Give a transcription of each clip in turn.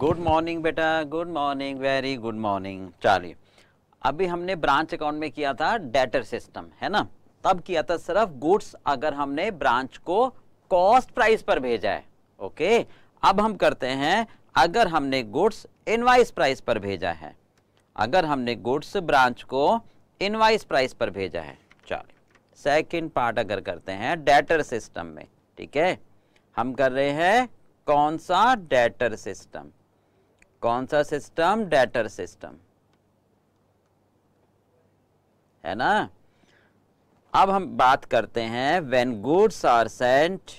Good morning बेटा good morning very good morning चलिए अभी हमने ब्रांच अकाउंट में किया था डेटर सिस्टम है ना तब किया था सिर्फ गुड्स अगर हमने ब्रांच को कॉस्ट प्राइस पर भेजा है ओके अब हम करते हैं अगर हमने गुड्स इनवाइस प्राइस पर भेजा है अगर हमने गुड्स ब्रांच को इनवाइस प्राइस पर भेजा है सेकंड पार्ट अगर करते हैं डेटर सिस्टम में ठीक है हम कर रहे हैं कौन सा डेटर सिस्टम कौन सा सिस्टम डेटर सिस्टम है ना अब हम बात करते हैं when goods are sent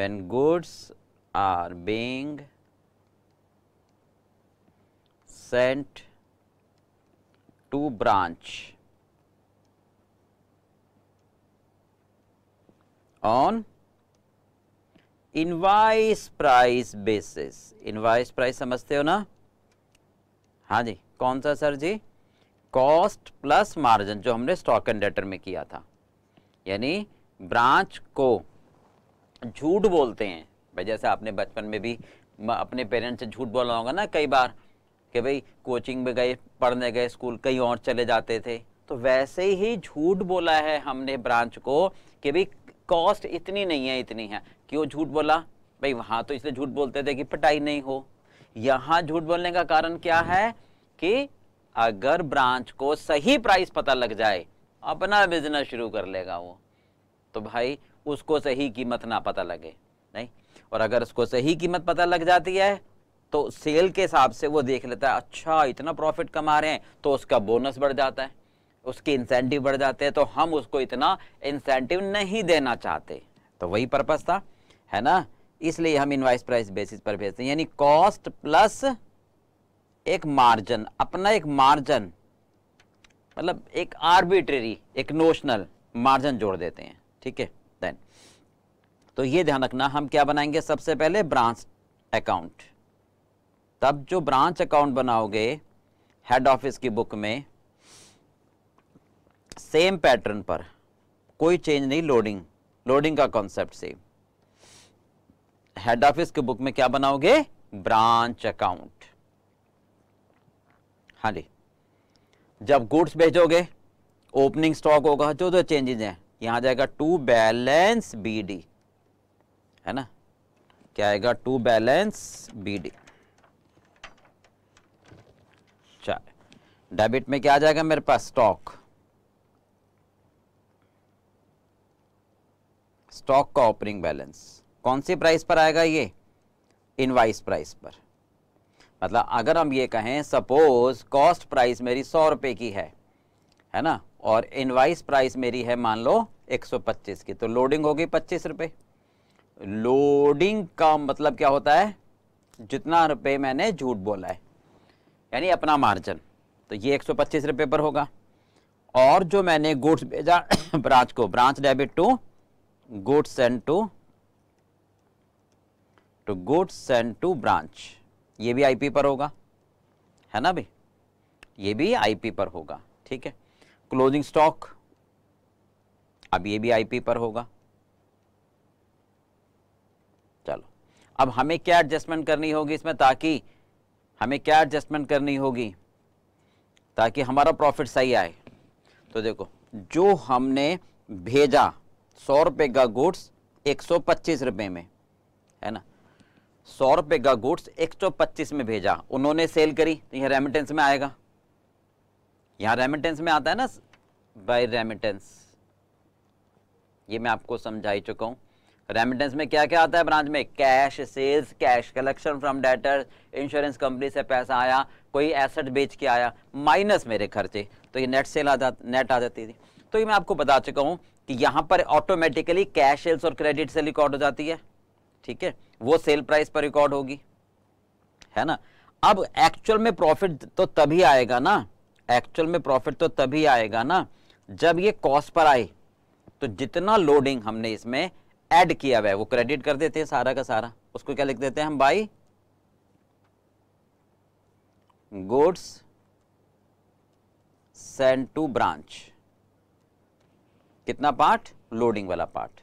when goods are being sent to branch on invoice price basis invoice price समझते हो ना हाँ जी कौन सा सर जी कॉस्ट प्लस मार्जिन जो हमने स्टॉक एंड डेटर में किया था यानी ब्रांच को झूठ बोलते हैं भाई जैसे आपने बचपन में भी अपने पेरेंट्स से झूठ बोला होगा ना कई बार कि भाई कोचिंग में गए पढ़ने गए स्कूल कहीं और चले जाते थे तो वैसे ही झूठ बोला है हमने ब्रांच को कि भाई कॉस्ट इतनी नहीं है इतनी है क्यों झूठ बोला भाई वहाँ तो इसलिए झूठ बोलते थे कि पटाई नहीं हो यहाँ झूठ बोलने का कारण क्या है कि अगर ब्रांच को सही प्राइस पता लग जाए अपना बिजनेस शुरू कर लेगा वो तो भाई उसको सही कीमत ना पता लगे नहीं और अगर उसको सही कीमत पता लग जाती है तो सेल के हिसाब से वो देख लेता है अच्छा इतना प्रॉफिट कमा रहे हैं तो उसका बोनस बढ़ जाता है उसके इंसेंटिव बढ़ जाते हैं तो हम उसको इतना इंसेंटिव नहीं देना चाहते तो वही पर्पज़ था है ना इसलिए हम इनवाइस प्राइस बेसिस पर भेजते हैं यानी कॉस्ट प्लस एक मार्जिन अपना एक मार्जिन मतलब एक आर्बिट्रेरी एक नोशनल मार्जिन जोड़ देते हैं ठीक है देन तो ये ध्यान रखना हम क्या बनाएंगे सबसे पहले ब्रांच अकाउंट तब जो ब्रांच अकाउंट बनाओगे हेड ऑफिस की बुक में सेम पैटर्न पर कोई चेंज नहीं लोडिंग लोडिंग का कॉन्सेप्ट सेम हेड ऑफिस की बुक में क्या बनाओगे ब्रांच अकाउंट हाँ जी जब गुड्स भेजोगे ओपनिंग स्टॉक होगा जो जो चेंजेज हैं यहां जाएगा टू बैलेंस बीडी है ना क्या आएगा टू बैलेंस बीडी डेबिट में क्या आ जाएगा मेरे पास स्टॉक स्टॉक का ओपनिंग बैलेंस कौन सी प्राइस पर आएगा ये इनवाइस प्राइस पर मतलब अगर हम ये कहें सपोज कॉस्ट प्राइस मेरी सौ रुपये की है है ना और इनवाइस प्राइस मेरी है मान लो 125 की तो लोडिंग होगी पच्चीस रुपये लोडिंग का मतलब क्या होता है जितना रुपये मैंने झूठ बोला है यानी अपना मार्जिन तो ये एक सौ पच्चीस पर होगा और जो मैंने गुड्स भेजा ब्रांच को branch debit to goods and to to तो गुड्स सेंड टू ब्रांच ये भी आईपी पर होगा है ना भाई ये भी आईपी पर होगा ठीक है क्लोजिंग स्टॉक अब ये भी आईपी पर होगा चलो अब हमें क्या एडजस्टमेंट करनी होगी इसमें ताकि हमें क्या एडजस्टमेंट करनी होगी ताकि हमारा प्रॉफिट सही आए तो देखो जो हमने भेजा सौ रुपये का गुड्स एक सौ पच्चीस रुपये में है ना सौ रुपये का गुड्स एक सौ पच्चीस में भेजा उन्होंने सेल करी तो यह रेमिटेंस में आएगा यहाँ रेमिटेंस में आता है ना बाय रेमिटेंस ये मैं आपको समझा ही चुका हूँ रेमिटेंस में क्या क्या आता है ब्रांच में cash sales cash collection from debtor insurance company से पैसा आया कोई एसेट बेच के आया माइनस मेरे खर्चे तो ये नेट सेल आ जा नेट आ जाती थी तो ये मैं आपको बता चुका हूँ कि यहाँ पर ऑटोमेटिकली कैश सेल्स और क्रेडिट सेल रिकॉर्ड हो जाती है ठीक है वो सेल प्राइस पर रिकॉर्ड होगी है ना अब एक्चुअल में प्रॉफिट तो तभी आएगा ना एक्चुअल में प्रॉफिट तो तभी आएगा ना जब ये कॉस्ट पर आए तो जितना लोडिंग हमने इसमें ऐड किया हुआ है वो क्रेडिट कर देते हैं सारा का सारा उसको क्या लिख देते हैं हम by goods sent to branch कितना पार्ट लोडिंग वाला पार्ट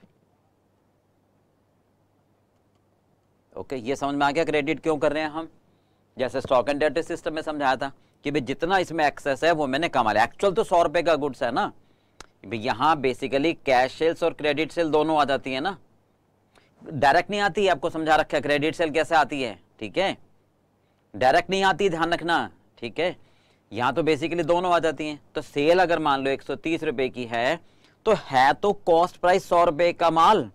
ओके ये समझ में आ गया क्रेडिट क्यों कर रहे हैं हम जैसे स्टॉक एंड डेट सिस्टम में समझाया था कि भाई जितना इसमें एक्सेस है वो मैंने कमा लिया एक्चुअल तो सौ रुपए का गुड्स है ना यहाँ बेसिकली कैश सेल्स और क्रेडिट सेल दोनों आ जाती है ना डायरेक्ट नहीं आती है आपको समझा रखा है क्रेडिट सेल कैसे आती है ठीक है डायरेक्ट नहीं आती ध्यान रखना ठीक है यहाँ तो बेसिकली दोनों आ जाती हैं तो सेल अगर मान लो एक सौ की है तो है तो कॉस्ट प्राइस सौ रुपए का माल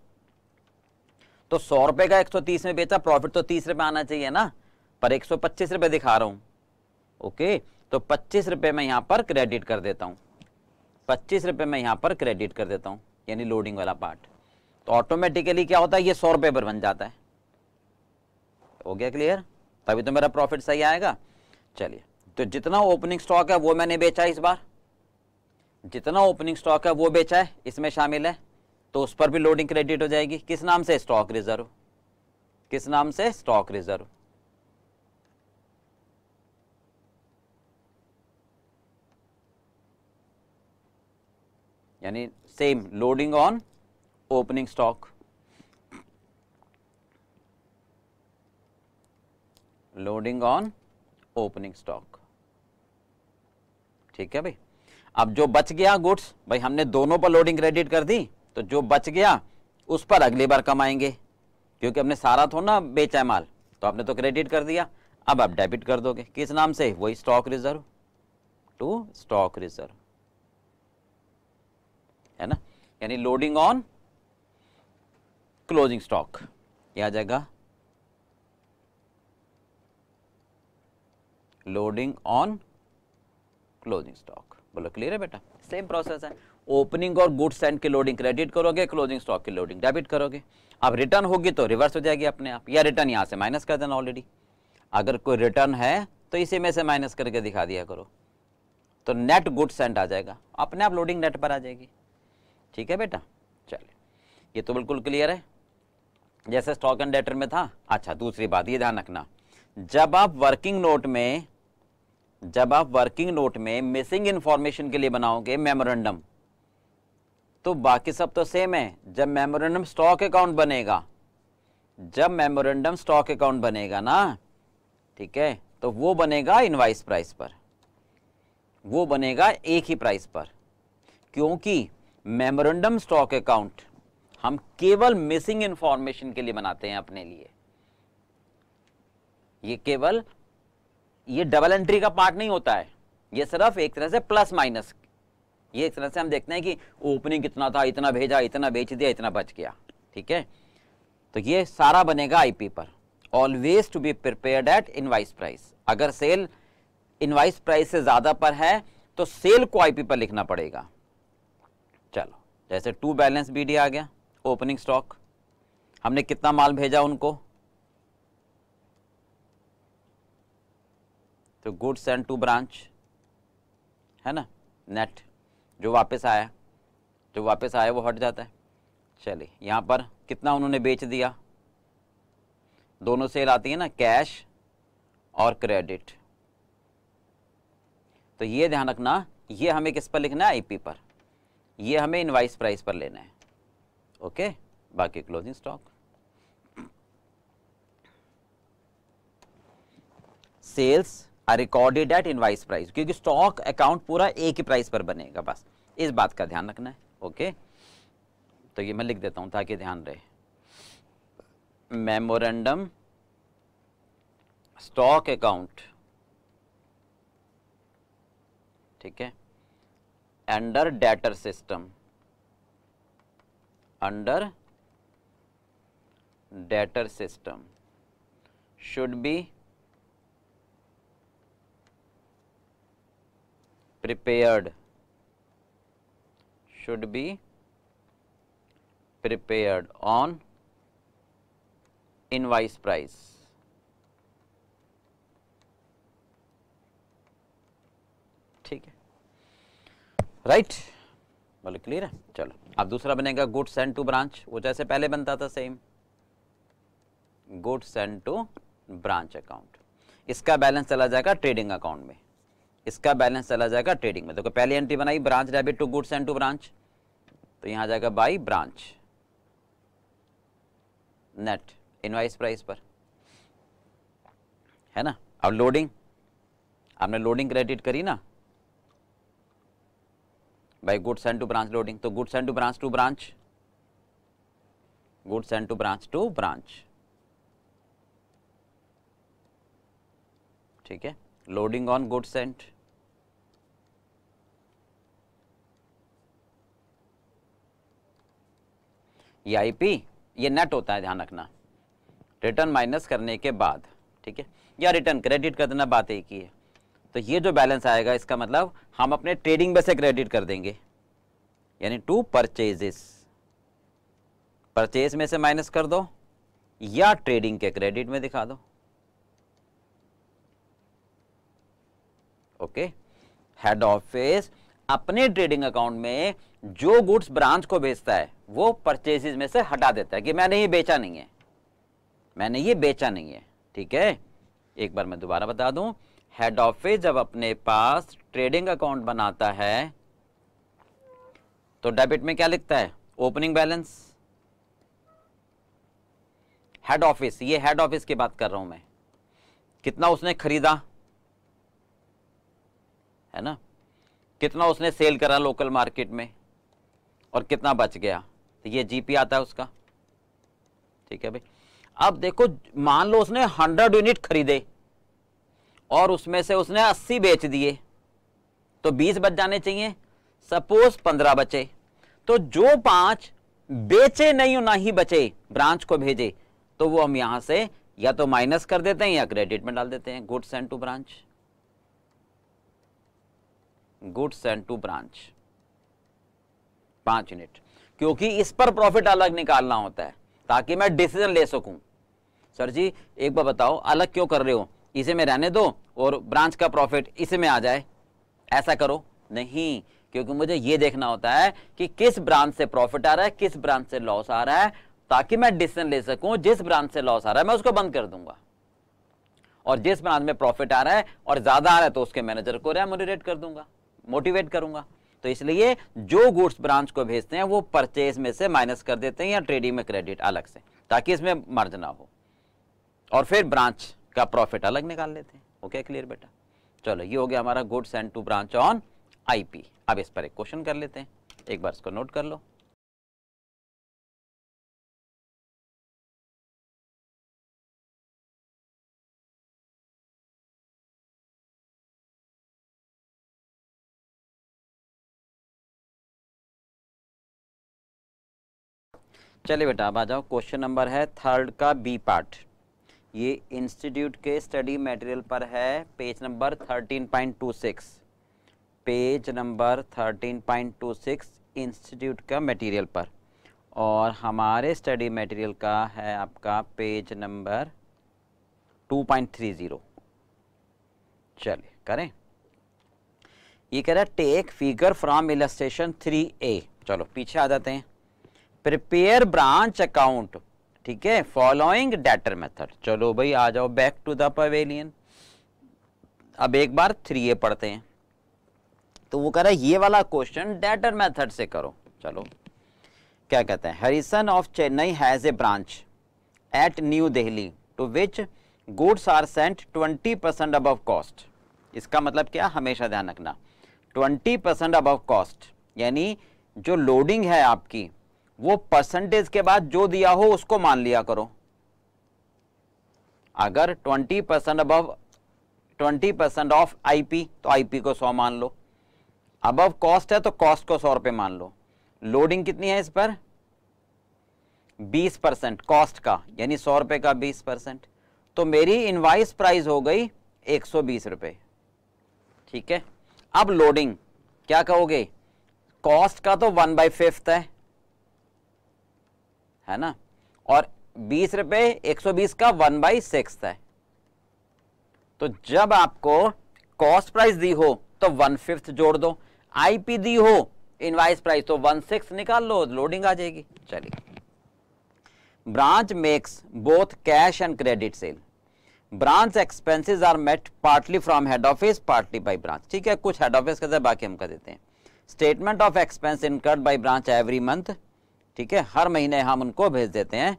तो सौ रुपए का 130 में बेचा प्रॉफिट तो तीस रुपए आना चाहिए ना पर 125 रुपए दिखा रहा हूं ओके तो पच्चीस रुपए मैं यहां पर क्रेडिट कर देता हूं पच्चीस रुपए मैं यहां पर क्रेडिट कर देता हूं यानी लोडिंग वाला पार्ट तो ऑटोमेटिकली क्या होता है ये सौ रुपए पर बन जाता है हो गया क्लियर तभी तो मेरा प्रॉफिट सही आएगा चलिए तो जितना ओपनिंग स्टॉक है वो मैंने बेचा इस बार जितना ओपनिंग स्टॉक है वो बेचा है इसमें शामिल है तो उस पर भी लोडिंग क्रेडिट हो जाएगी किस नाम से स्टॉक रिजर्व किस नाम से स्टॉक रिजर्व यानी same loading on opening stock loading on opening stock ठीक है भाई अब जो बच गया गुड्स भाई हमने दोनों पर लोडिंग क्रेडिट कर दी तो जो बच गया उस पर अगली बार कमाएंगे क्योंकि हमने सारा थोड़ा ना बेचा है माल तो आपने तो क्रेडिट कर दिया अब आप डेबिट कर दोगे किस नाम से वही stock reserve to stock reserve है ना यानी लोडिंग ऑन क्लोजिंग स्टॉक यह आ जाएगा लोडिंग ऑन क्लोजिंग स्टॉक बोलो क्लियर है बेटा सेम प्रोसेस है ओपनिंग और गुड्स एंड की लोडिंग क्रेडिट करोगे क्लोजिंग स्टॉक की लोडिंग डेबिट करोगे अब रिटर्न होगी तो रिवर्स हो जाएगी अपने आप या रिटर्न यहाँ से माइनस कर देना ऑलरेडी अगर कोई रिटर्न है तो इसी में से माइनस करके दिखा दिया करो तो नेट गुड्स एंड आ जाएगा अपने आप लोडिंग नेट पर आ जाएगी ठीक है बेटा चलिए ये तो बिल्कुल क्लियर है जैसे स्टॉक एंड डेटर में था अच्छा दूसरी बात ये ध्यान रखना जब आप वर्किंग नोट में जब आप वर्किंग नोट में मिसिंग इंफॉर्मेशन के लिए बनाओगे मेमोरेंडम तो बाकी सब तो सेम है जब मेमोरेंडम स्टॉक अकाउंट बनेगा जब मेमोरेंडम स्टॉक अकाउंट बनेगा ना ठीक है तो वो बनेगा इनवाइस प्राइस पर वो बनेगा एक ही प्राइस पर क्योंकि मेमोरेंडम स्टॉक अकाउंट हम केवल मिसिंग इंफॉर्मेशन के लिए बनाते हैं अपने लिए ये केवल ये डबल एंट्री का पार्ट नहीं होता है ये सिर्फ एक तरह से प्लस माइनस ये एक तरह से हम देखते हैं कि ओपनिंग कितना था इतना भेजा इतना बेच दिया इतना बच गया ठीक है तो ये सारा बनेगा आईपी पर always to be prepared at invoice price अगर सेल इनवाइस प्राइस से ज़्यादा पर है तो सेल को आईपी पर लिखना पड़ेगा चलो जैसे टू बैलेंस बीडी आ गया ओपनिंग स्टॉक हमने कितना माल भेजा उनको तो गुड्स एंड टू ब्रांच है ना नेट जो वापस आया जो वापस आया वो हट जाता है चलिए यहाँ पर कितना उन्होंने बेच दिया दोनों सेल आती है ना कैश और क्रेडिट तो ये ध्यान रखना ये हमें किस पर लिखना है आईपी पर ये हमें इनवाइस प्राइस पर लेना है ओके बाकी closing stock sales recorded at invoice price क्योंकि स्टॉक अकाउंट पूरा एक ही प्राइस पर बनेगा बस इस बात का ध्यान रखना है ओके तो ये मैं लिख देता हूं ताकि ध्यान रहे मेमोरेंडम स्टॉक अकाउंट ठीक है under debtor system under debtor system should be prepared should be prepared on invoice price. ठीक है राइट बोले क्लियर है चलो अब दूसरा बनेगा गुड सेंड टू ब्रांच वो जैसे तो पहले बनता था same good send to branch account इसका बैलेंस चला जाएगा ट्रेडिंग अकाउंट में इसका बैलेंस चला जाएगा ट्रेडिंग में देखो तो पहली एंट्री बनाई branch debit to goods and to branch तो यहां जाएगा by branch net invoice price पर है ना अब लोडिंग आपने लोडिंग क्रेडिट करी ना by goods and to branch loading तो goods and to branch to branch goods and to branch to branch ठीक है लोडिंग ऑन गुड्स एंड ये आईपी ये नेट होता है ध्यान रखना रिटर्न माइनस करने के बाद ठीक है या रिटर्न क्रेडिट कर देना बात एक ही है तो ये जो बैलेंस आएगा इसका मतलब हम अपने ट्रेडिंग में से क्रेडिट कर देंगे यानी टू परचेजेस परचेज में से माइनस कर दो या ट्रेडिंग के क्रेडिट में दिखा दो ओके हेड ऑफिस अपने ट्रेडिंग अकाउंट में जो गुड्स ब्रांच को बेचता है वो परचेजेज में से हटा देता है कि मैंने ये बेचा नहीं है मैंने ये बेचा नहीं है ठीक है एक बार मैं दोबारा बता दूं हेड ऑफिस जब अपने पास ट्रेडिंग अकाउंट बनाता है तो डेबिट में क्या लिखता है ओपनिंग बैलेंस हेड ऑफिस ये हेड ऑफिस की बात कर रहा हूं मैं कितना उसने खरीदा है ना कितना उसने सेल करा लोकल मार्केट में और कितना बच गया तो ये जीपी आता है उसका ठीक है भाई अब देखो मान लो उसने 100 यूनिट खरीदे और उसमें से उसने 80 बेच दिए तो 20 बच जाने चाहिए सपोज 15 बचे तो जो पांच बेचे नहीं ना ही बचे ब्रांच को भेजे तो वो हम यहां से या तो माइनस कर देते हैं या क्रेडिट में डाल देते हैं goods and to branch good send to branch पांच यूनिट क्योंकि इस पर प्रॉफिट अलग निकालना होता है ताकि मैं डिसीजन ले सकूं सर जी एक बार बताओ अलग क्यों कर रहे हो इसे में रहने दो और ब्रांच का प्रॉफिट इसे में आ जाए ऐसा करो नहीं क्योंकि मुझे यह देखना होता है कि किस ब्रांच से प्रॉफिट आ रहा है किस ब्रांच से लॉस आ रहा है ताकि मैं डिसीजन ले सकूं जिस ब्रांच से लॉस आ रहा है मैं उसको बंद कर दूंगा और जिस ब्रांच में प्रॉफिट आ रहा है और ज़्यादा आ रहा है तो उसके मैनेजर को रेमोनरेट कर दूंगा मोटिवेट करूंगा तो इसलिए जो गुड्स ब्रांच को भेजते हैं वो परचेज में से माइनस कर देते हैं या ट्रेडिंग में क्रेडिट अलग से ताकि इसमें मर्ज ना हो और फिर ब्रांच का प्रॉफिट अलग निकाल लेते हैं ओके क्लियर बेटा चलो ये हो गया हमारा goods and to branch on IP अब इस पर एक क्वेश्चन कर लेते हैं एक बार इसको नोट कर लो चलिए बेटा अब आ जाओ क्वेश्चन नंबर है थर्ड का बी पार्ट ये इंस्टीट्यूट के स्टडी मटेरियल पर है page number 13.26 page number 13.26 institute का मटेरियल पर और हमारे स्टडी मटेरियल का है आपका पेज नंबर 2.30 चलिए करें ये कह रहा है take figure from three A चलो पीछे आ जाते हैं प्रिपेयर ब्रांच अकाउंट ठीक है फॉलोइंग डेटर मेथड चलो भाई आ जाओ बैक टू द पवेलियन अब एक बार थ्री ए पढ़ते हैं तो वो कह रहा है ये वाला क्वेश्चन डेटर मेथड से करो चलो क्या कहते हैं Harrison of Chennai has a branch at New Delhi to which goods are sent 20 percent above cost इसका मतलब क्या हमेशा ध्यान रखना 20 परसेंट अबव कॉस्ट यानी जो लोडिंग है आपकी वो परसेंटेज के बाद जो दिया हो उसको मान लिया करो अगर 20 percent above 20 percent of IP तो आईपी को 100 मान लो अबव कॉस्ट है तो कॉस्ट को 100 रुपए मान लो लोडिंग कितनी है इस पर 20 परसेंट कॉस्ट का यानी 100 रुपये का 20 परसेंट तो मेरी इनवाइस प्राइस हो गई 120 रुपए ठीक है अब लोडिंग क्या कहोगे कॉस्ट का तो वन बाई फिफ्थ है है ना और बीस रुपए एक सौ बीस का वन बाई सिक्स है तो जब आपको कॉस्ट प्राइस दी हो तो वन फिफ्थ जोड़ दो आईपी दी हो इनवाइस प्राइस तो वन सिक्स निकाल लो लोडिंग आ जाएगी चलिए branch makes both cash and credit sale branch expenses are met partly from head office partly by branch ठीक है कुछ हेड ऑफिस का बाकी हम कर देते हैं statement of expense incurred by branch every month ठीक है हर महीने हम उनको भेज देते हैं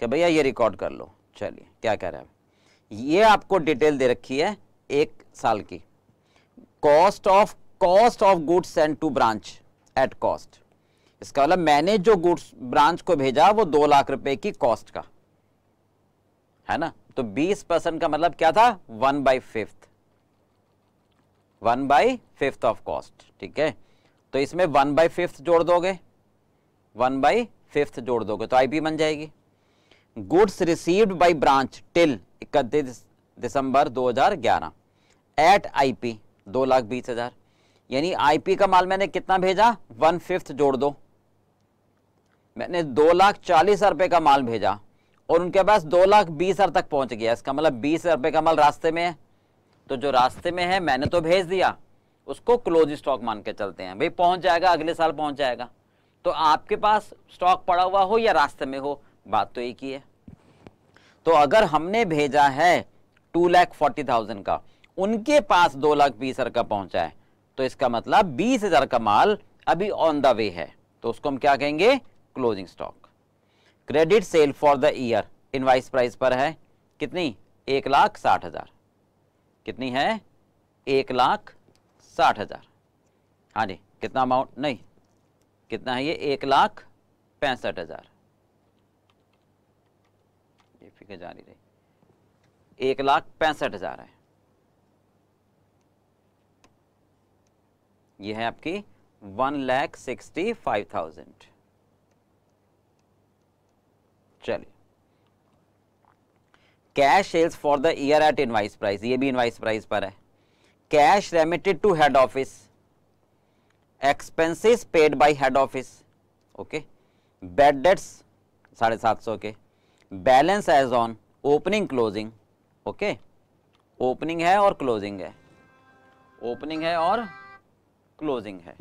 कि भैया ये रिकॉर्ड कर लो चलिए क्या कह रहे हैं ये आपको डिटेल दे रखी है एक साल की cost of cost of goods send to branch at cost इसका मतलब मैंने जो गुड्स ब्रांच को भेजा वो दो लाख रुपए की कॉस्ट का है ना तो 20 परसेंट का मतलब क्या था one by fifth one by fifth of cost ठीक है तो इसमें वन बाई फिफ्थ जोड़ दोगे वन बाई फिफ्थ जोड़ दोगे तो आईपी बन जाएगी goods received by branch till इकतीस दिसंबर 2011 एट आईपी दो लाख बीस हजार यानी आईपी का माल मैंने कितना भेजा वन फिफ्थ जोड़ दो मैंने दो लाख चालीस हजार का माल भेजा और उनके पास दो लाख बीस हजार तक पहुंच गया इसका मतलब बीस हजार का माल रास्ते में है तो जो रास्ते में है मैंने तो भेज दिया उसको क्लोज स्टॉक मान के चलते हैं भाई पहुंच जाएगा अगले साल पहुंच जाएगा तो आपके पास स्टॉक पड़ा हुआ हो या रास्ते में हो बात तो एक ही है तो अगर हमने भेजा है टू लैख फोर्टी थाउजेंड का उनके पास दो लाख बीस हजार का पहुंचा है तो इसका मतलब बीस हजार का माल अभी ऑन द वे है तो उसको हम क्या कहेंगे closing stock credit sale for the year invoice price पर है कितनी एक लाख साठ हजार कितनी है एक लाख साठ हजार हाँ जी कितना अमाउंट नहीं कितना है ये एक लाख पैंसठ हज़ार ये जारी रही एक लाख पैंसठ हज़ार है ये है आपकी one lakh sixty five thousand चलिए cash sales for the year at invoice price ये भी इनवाइस प्राइस पर है cash remitted to head office expenses paid by head office okay bad debts साढ़े सात सौ के balance as on opening closing okay opening है और क्लोजिंग है ओपनिंग है और क्लोजिंग है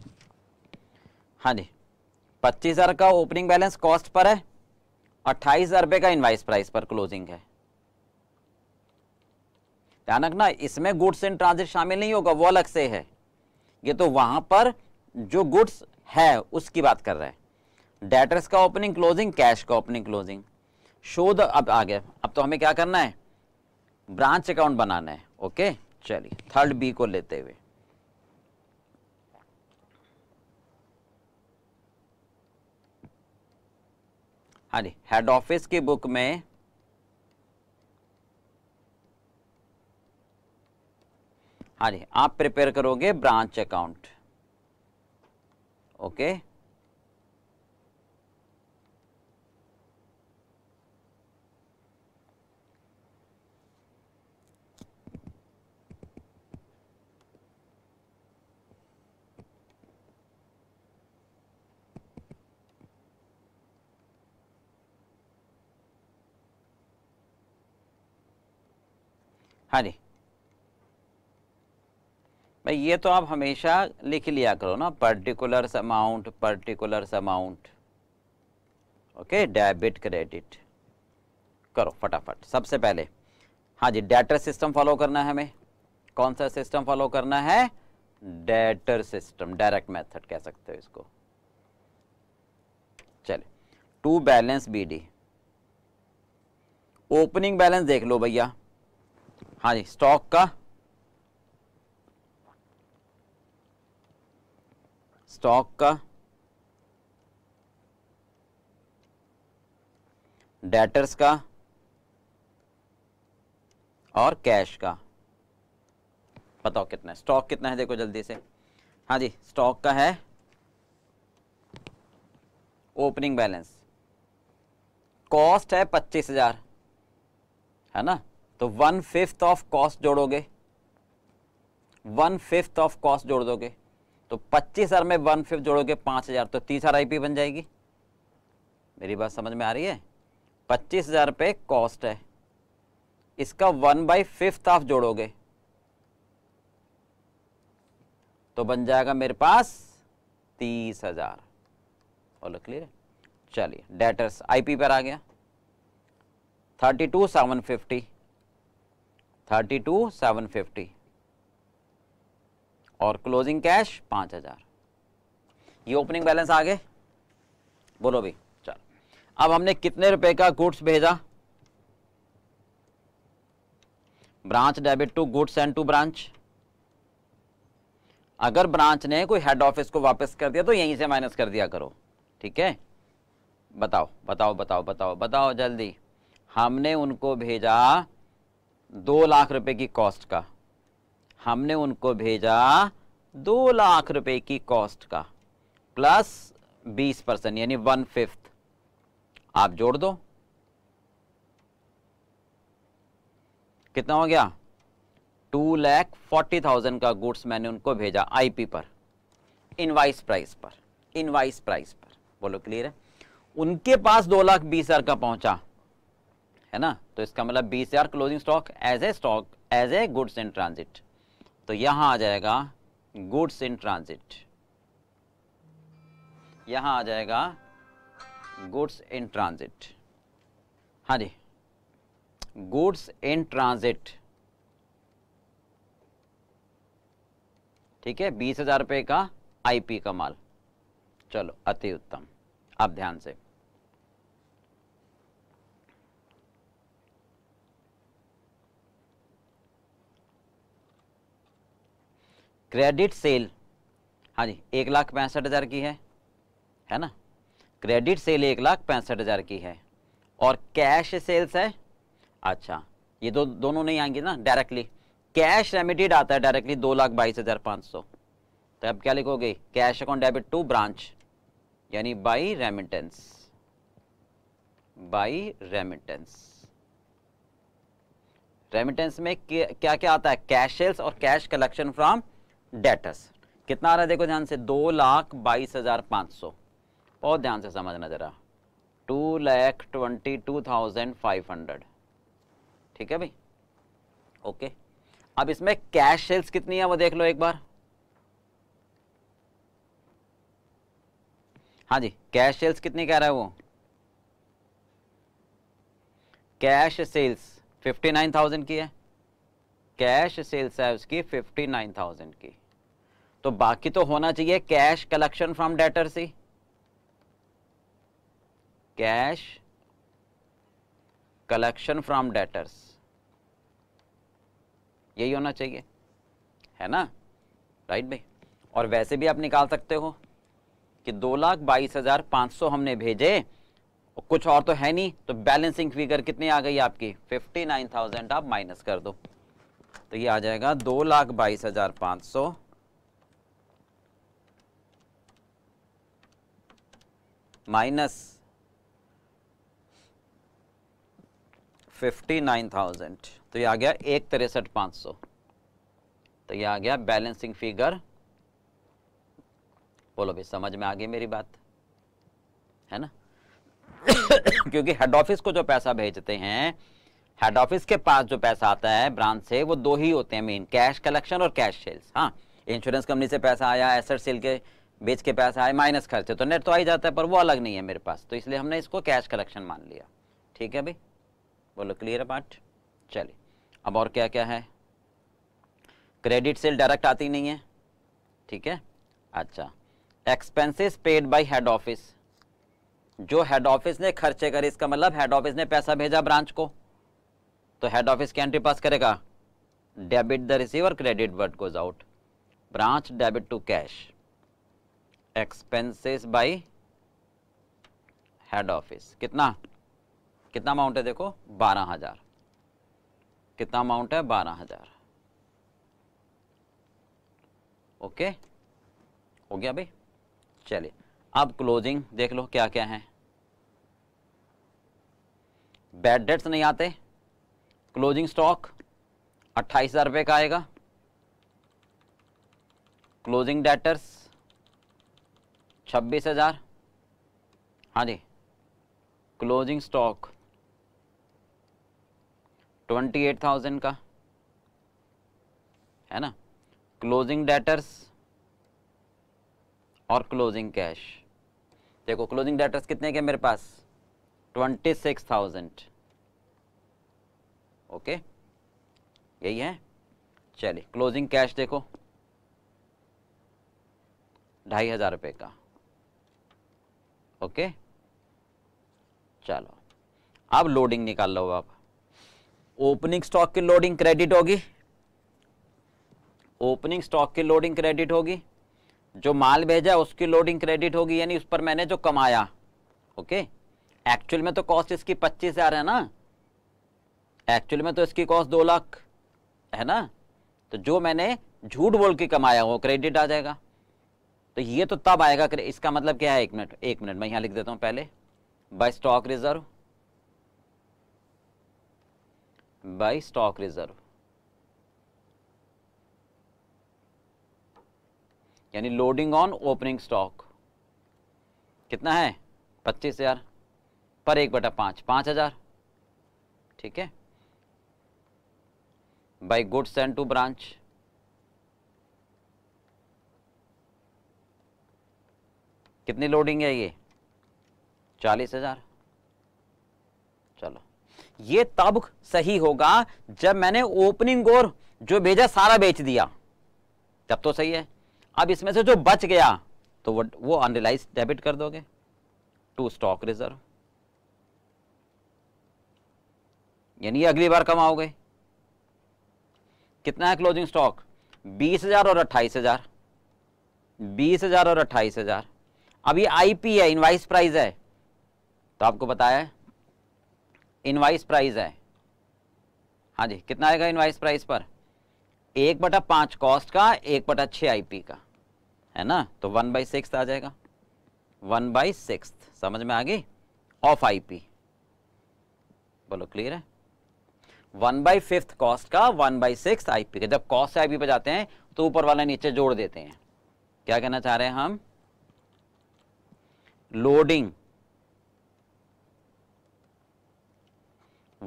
हाँ जी पच्चीस हज़ार का ओपनिंग बैलेंस कॉस्ट पर है अट्ठाईस हज़ार रुपये का इनवाइस प्राइस पर क्लोजिंग है ध्यान रखना इसमें गुड्स इन ट्रांजिट शामिल नहीं होगा वो अलग से है ये तो वहां पर जो गुड्स है उसकी बात कर रहे हैं डेटर्स का ओपनिंग क्लोजिंग कैश का ओपनिंग क्लोजिंग शो द अब आ गया अब तो हमें क्या करना है ब्रांच अकाउंट बनाना है ओके चलिए थर्ड बी को लेते हुए हाँ जी हेड ऑफिस की बुक में हाँ जी आप प्रिपेयर करोगे ब्रांच अकाउंट Oke. Hadi. भाई ये तो आप हमेशा लिख लिया करो ना particulars amount particulars amount okay debit credit करो फटाफट सबसे पहले हाँ जी डेटर सिस्टम फॉलो करना है हमें कौन सा सिस्टम फॉलो करना है डेटर सिस्टम डायरेक्ट मेथड कह सकते हो इसको चले to balance BD opening balance देख लो भैया हाँ जी स्टॉक का स्टॉक का डेटर्स का और कैश का बताओ कितना है स्टॉक कितना है देखो जल्दी से हाँ जी स्टॉक का है ओपनिंग बैलेंस कॉस्ट है पच्चीस हजार है ना तो वन फिफ्थ ऑफ कॉस्ट जोड़ोगे वन फिफ्थ ऑफ कॉस्ट जोड़ दोगे तो पच्चीस हजार में वन फिफ्थ जोड़ोगे पाँच हज़ार तो तीस हज़ार आई पी बन जाएगी मेरी बात समझ में आ रही है पच्चीस हज़ार रुपये कॉस्ट है इसका वन बाई फिफ्थ आप जोड़ोगे तो बन जाएगा मेरे पास तीस हज़ार और क्लियर है चलिए डेटर्स आईपी पर आ गया thirty two seven fifty thirty two seven fifty और क्लोजिंग कैश पांच हज़ार ये ओपनिंग बैलेंस आ गए बोलो भी चलो अब हमने कितने रुपए का गुड्स भेजा branch debit to goods and to branch अगर ब्रांच ने कोई हेड ऑफिस को वापस कर दिया तो यहीं से माइनस कर दिया करो ठीक है बताओ बताओ बताओ बताओ बताओ जल्दी हमने उनको भेजा दो लाख रुपए की कॉस्ट का हमने उनको भेजा दो लाख रुपए की कॉस्ट का प्लस बीस परसेंट यानी वन फिफ्थ आप जोड़ दो कितना हो गया टू लैख फोर्टी थाउजेंड का गुड्स मैंने उनको भेजा आईपी पर इनवाइस प्राइस पर इनवाइस प्राइस पर बोलो क्लियर है उनके पास दो लाख बीस हजार का पहुंचा है ना तो इसका मतलब बीस हजार closing stock as a stock as a goods in transit तो यहां आ जाएगा गुड्स इन ट्रांजिट यहां आ जाएगा गुड्स इन ट्रांजिट हाँ जी गुड्स इन ट्रांजिट ठीक है बीस हजार रुपए का आईपी का माल चलो अति उत्तम आप ध्यान से क्रेडिट सेल हाँ जी एक लाख पैंसठ हज़ार की है है ना क्रेडिट सेल एक लाख पैंसठ हज़ार की है और कैश सेल्स है अच्छा ये दो दोनों नहीं आएंगे ना डायरेक्टली कैश रेमिटेड आता है डायरेक्टली दो लाख बाईस हज़ार पाँच सौ तो अब क्या लिखोगे cash account debit to branch यानी by remittance by remittance remittance में क्या क्या आता है कैश सेल्स और कैश कलेक्शन फ्रॉम डेटस कितना आ रहा है देखो ध्यान से दो लाख बाईस हज़ार पाँच सौ बहुत ध्यान से समझना ज़रा two lakh twenty two thousand five hundred ठीक है भाई ओके अब इसमें कैश सेल्स कितनी है वो देख लो एक बार हाँ जी कैश सेल्स कितनी कह रहा है वो cash sales fifty nine thousand की है कैश सेल्स है उसकी फिफ्टी नाइन थाउजेंड की तो बाकी तो होना चाहिए कैश कलेक्शन फ्रॉम डेटर से कैश कलेक्शन फ्रॉम डेटर्स यही होना चाहिए है ना राइट भाई और वैसे भी आप निकाल सकते हो कि दो लाख बाईस हज़ार पांच सौ हमने भेजे कुछ और तो है नहीं तो बैलेंसिंग फिगर कितनी आ गई आपकी फिफ्टी नाइन थाउजेंड आप माइनस कर दो तो ये आ जाएगा दो लाख बाईस हज़ार पांच सौ minus 59,000 तो ये आ गया एक तिरसठ पाँच सौ तो ये आ गया बैलेंसिंग फिगर बोलो भाई समझ में आ गई मेरी बात है ना क्योंकि हेड ऑफिस को जो पैसा भेजते हैं हेड ऑफिस के पास जो पैसा आता है ब्रांच से वो दो ही होते हैं मेन कैश कलेक्शन और कैश सेल्स हाँ इंश्योरेंस कंपनी से पैसा आया एसेट सेल के बेच के पैसा आए माइनस खर्चे तो नेट तो आ ही जाता है पर वो अलग नहीं है मेरे पास तो इसलिए हमने इसको कैश कलेक्शन मान लिया ठीक है भाई बोलो क्लियर है पार्ट चलिए अब और क्या क्या है क्रेडिट सेल डायरेक्ट आती नहीं है ठीक है अच्छा expenses paid by head office जो हेड ऑफिस ने खर्चे करे इसका मतलब हेड ऑफिस ने पैसा भेजा ब्रांच को तो हेड ऑफिस की एंट्री पास करेगा debit the receiver credit what goes out branch debit to cash expenses by head office कितना कितना अमाउंट है देखो बारह हजार कितना अमाउंट है बारह हजार ओके हो गया भाई चलिए अब क्लोजिंग देख लो क्या क्या है बैड डेट्स नहीं आते क्लोजिंग स्टॉक अट्ठाईस हज़ार रुपये का आएगा क्लोजिंग डेटर्स छब्बीस हज़ार हाँ जी closing stock twenty eight thousand का है ना क्लोजिंग डेटर्स और क्लोजिंग कैश देखो क्लोजिंग डेटर्स कितने के मेरे पास ट्वेंटी सिक्स थाउजेंड ओके यही है चलिए क्लोजिंग कैश देखो ढाई हज़ार रुपये का ओके चलो अब लोडिंग निकाल लो आप ओपनिंग स्टॉक की लोडिंग क्रेडिट होगी ओपनिंग स्टॉक की लोडिंग क्रेडिट होगी जो माल भेजा उसकी लोडिंग क्रेडिट होगी यानी उस पर मैंने जो कमाया ओके एक्चुअल में तो कॉस्ट इसकी पच्चीस हज़ार है ना एक्चुअल में तो इसकी कॉस्ट दो लाख है ना तो जो मैंने झूठ बोल के कमाया वो क्रेडिट आ जाएगा तो ये तो तब आएगा इसका मतलब क्या है एक मिनट एक मिनट मैं यहां लिख देता हूं पहले by stock reserve by stock reserve यानी लोडिंग ऑन ओपनिंग स्टॉक कितना है पच्चीस हजार पर एक बटा पांच पांच हजार ठीक है by goods and to branch कितनी लोडिंग है ये चालीस हजार चलो ये तब सही होगा जब मैंने ओपनिंग गोर जो भेजा सारा बेच दिया तब तो सही है अब इसमें से जो बच गया तो वो वो अनरिलाइज डेबिट कर दोगे टू स्टॉक रिजर्व यानी अगली बार कमाओगे कितना है क्लोजिंग स्टॉक बीस हजार और अट्ठाईस हजार बीस हजार और अट्ठाईस हजार ये आईपी है इनवाइस प्राइस है तो आपको बताया है इनवाइस प्राइस है हाँ जी कितना आएगा इनवाइस प्राइस पर एक बटा पांच कॉस्ट का एक बटा छ आईपी का है ना तो वन बाई सिक्स आ जाएगा वन बाई सिक्स समझ में आ गई ऑफ आईपी बोलो क्लियर है वन बाई फिफ्थ कॉस्ट का वन बाई सिक्स आईपी का जब कॉस्ट आईपी पर जाते हैं तो ऊपर वाला नीचे जोड़ देते हैं क्या कहना चाह रहे हैं हम लोडिंग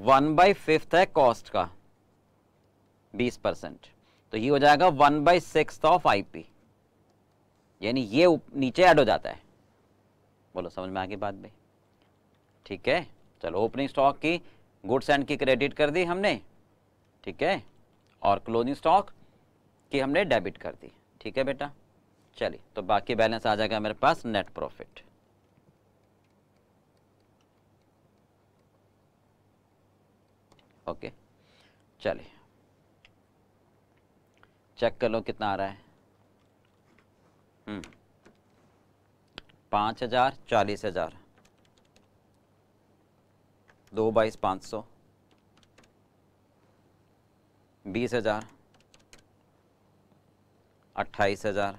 वन बाई फिफ्थ है कॉस्ट का बीस परसेंट तो ये हो जाएगा one by six of IP यानी ये नीचे ऐड हो जाता है बोलो समझ में आगे बात भाई ठीक है चलो ओपनिंग स्टॉक की गुड्स एंड की क्रेडिट कर दी हमने ठीक है और क्लोजिंग स्टॉक की हमने डेबिट कर दी ठीक है बेटा चलिए तो बाकी बैलेंस आ जाएगा मेरे पास नेट प्रॉफिट ओके चलिए चेक कर लो कितना आ रहा है हम्म। पाँच हज़ार चालीस हज़ार दो बाईस पाँच सौ बीस हज़ार अट्ठाईस हज़ार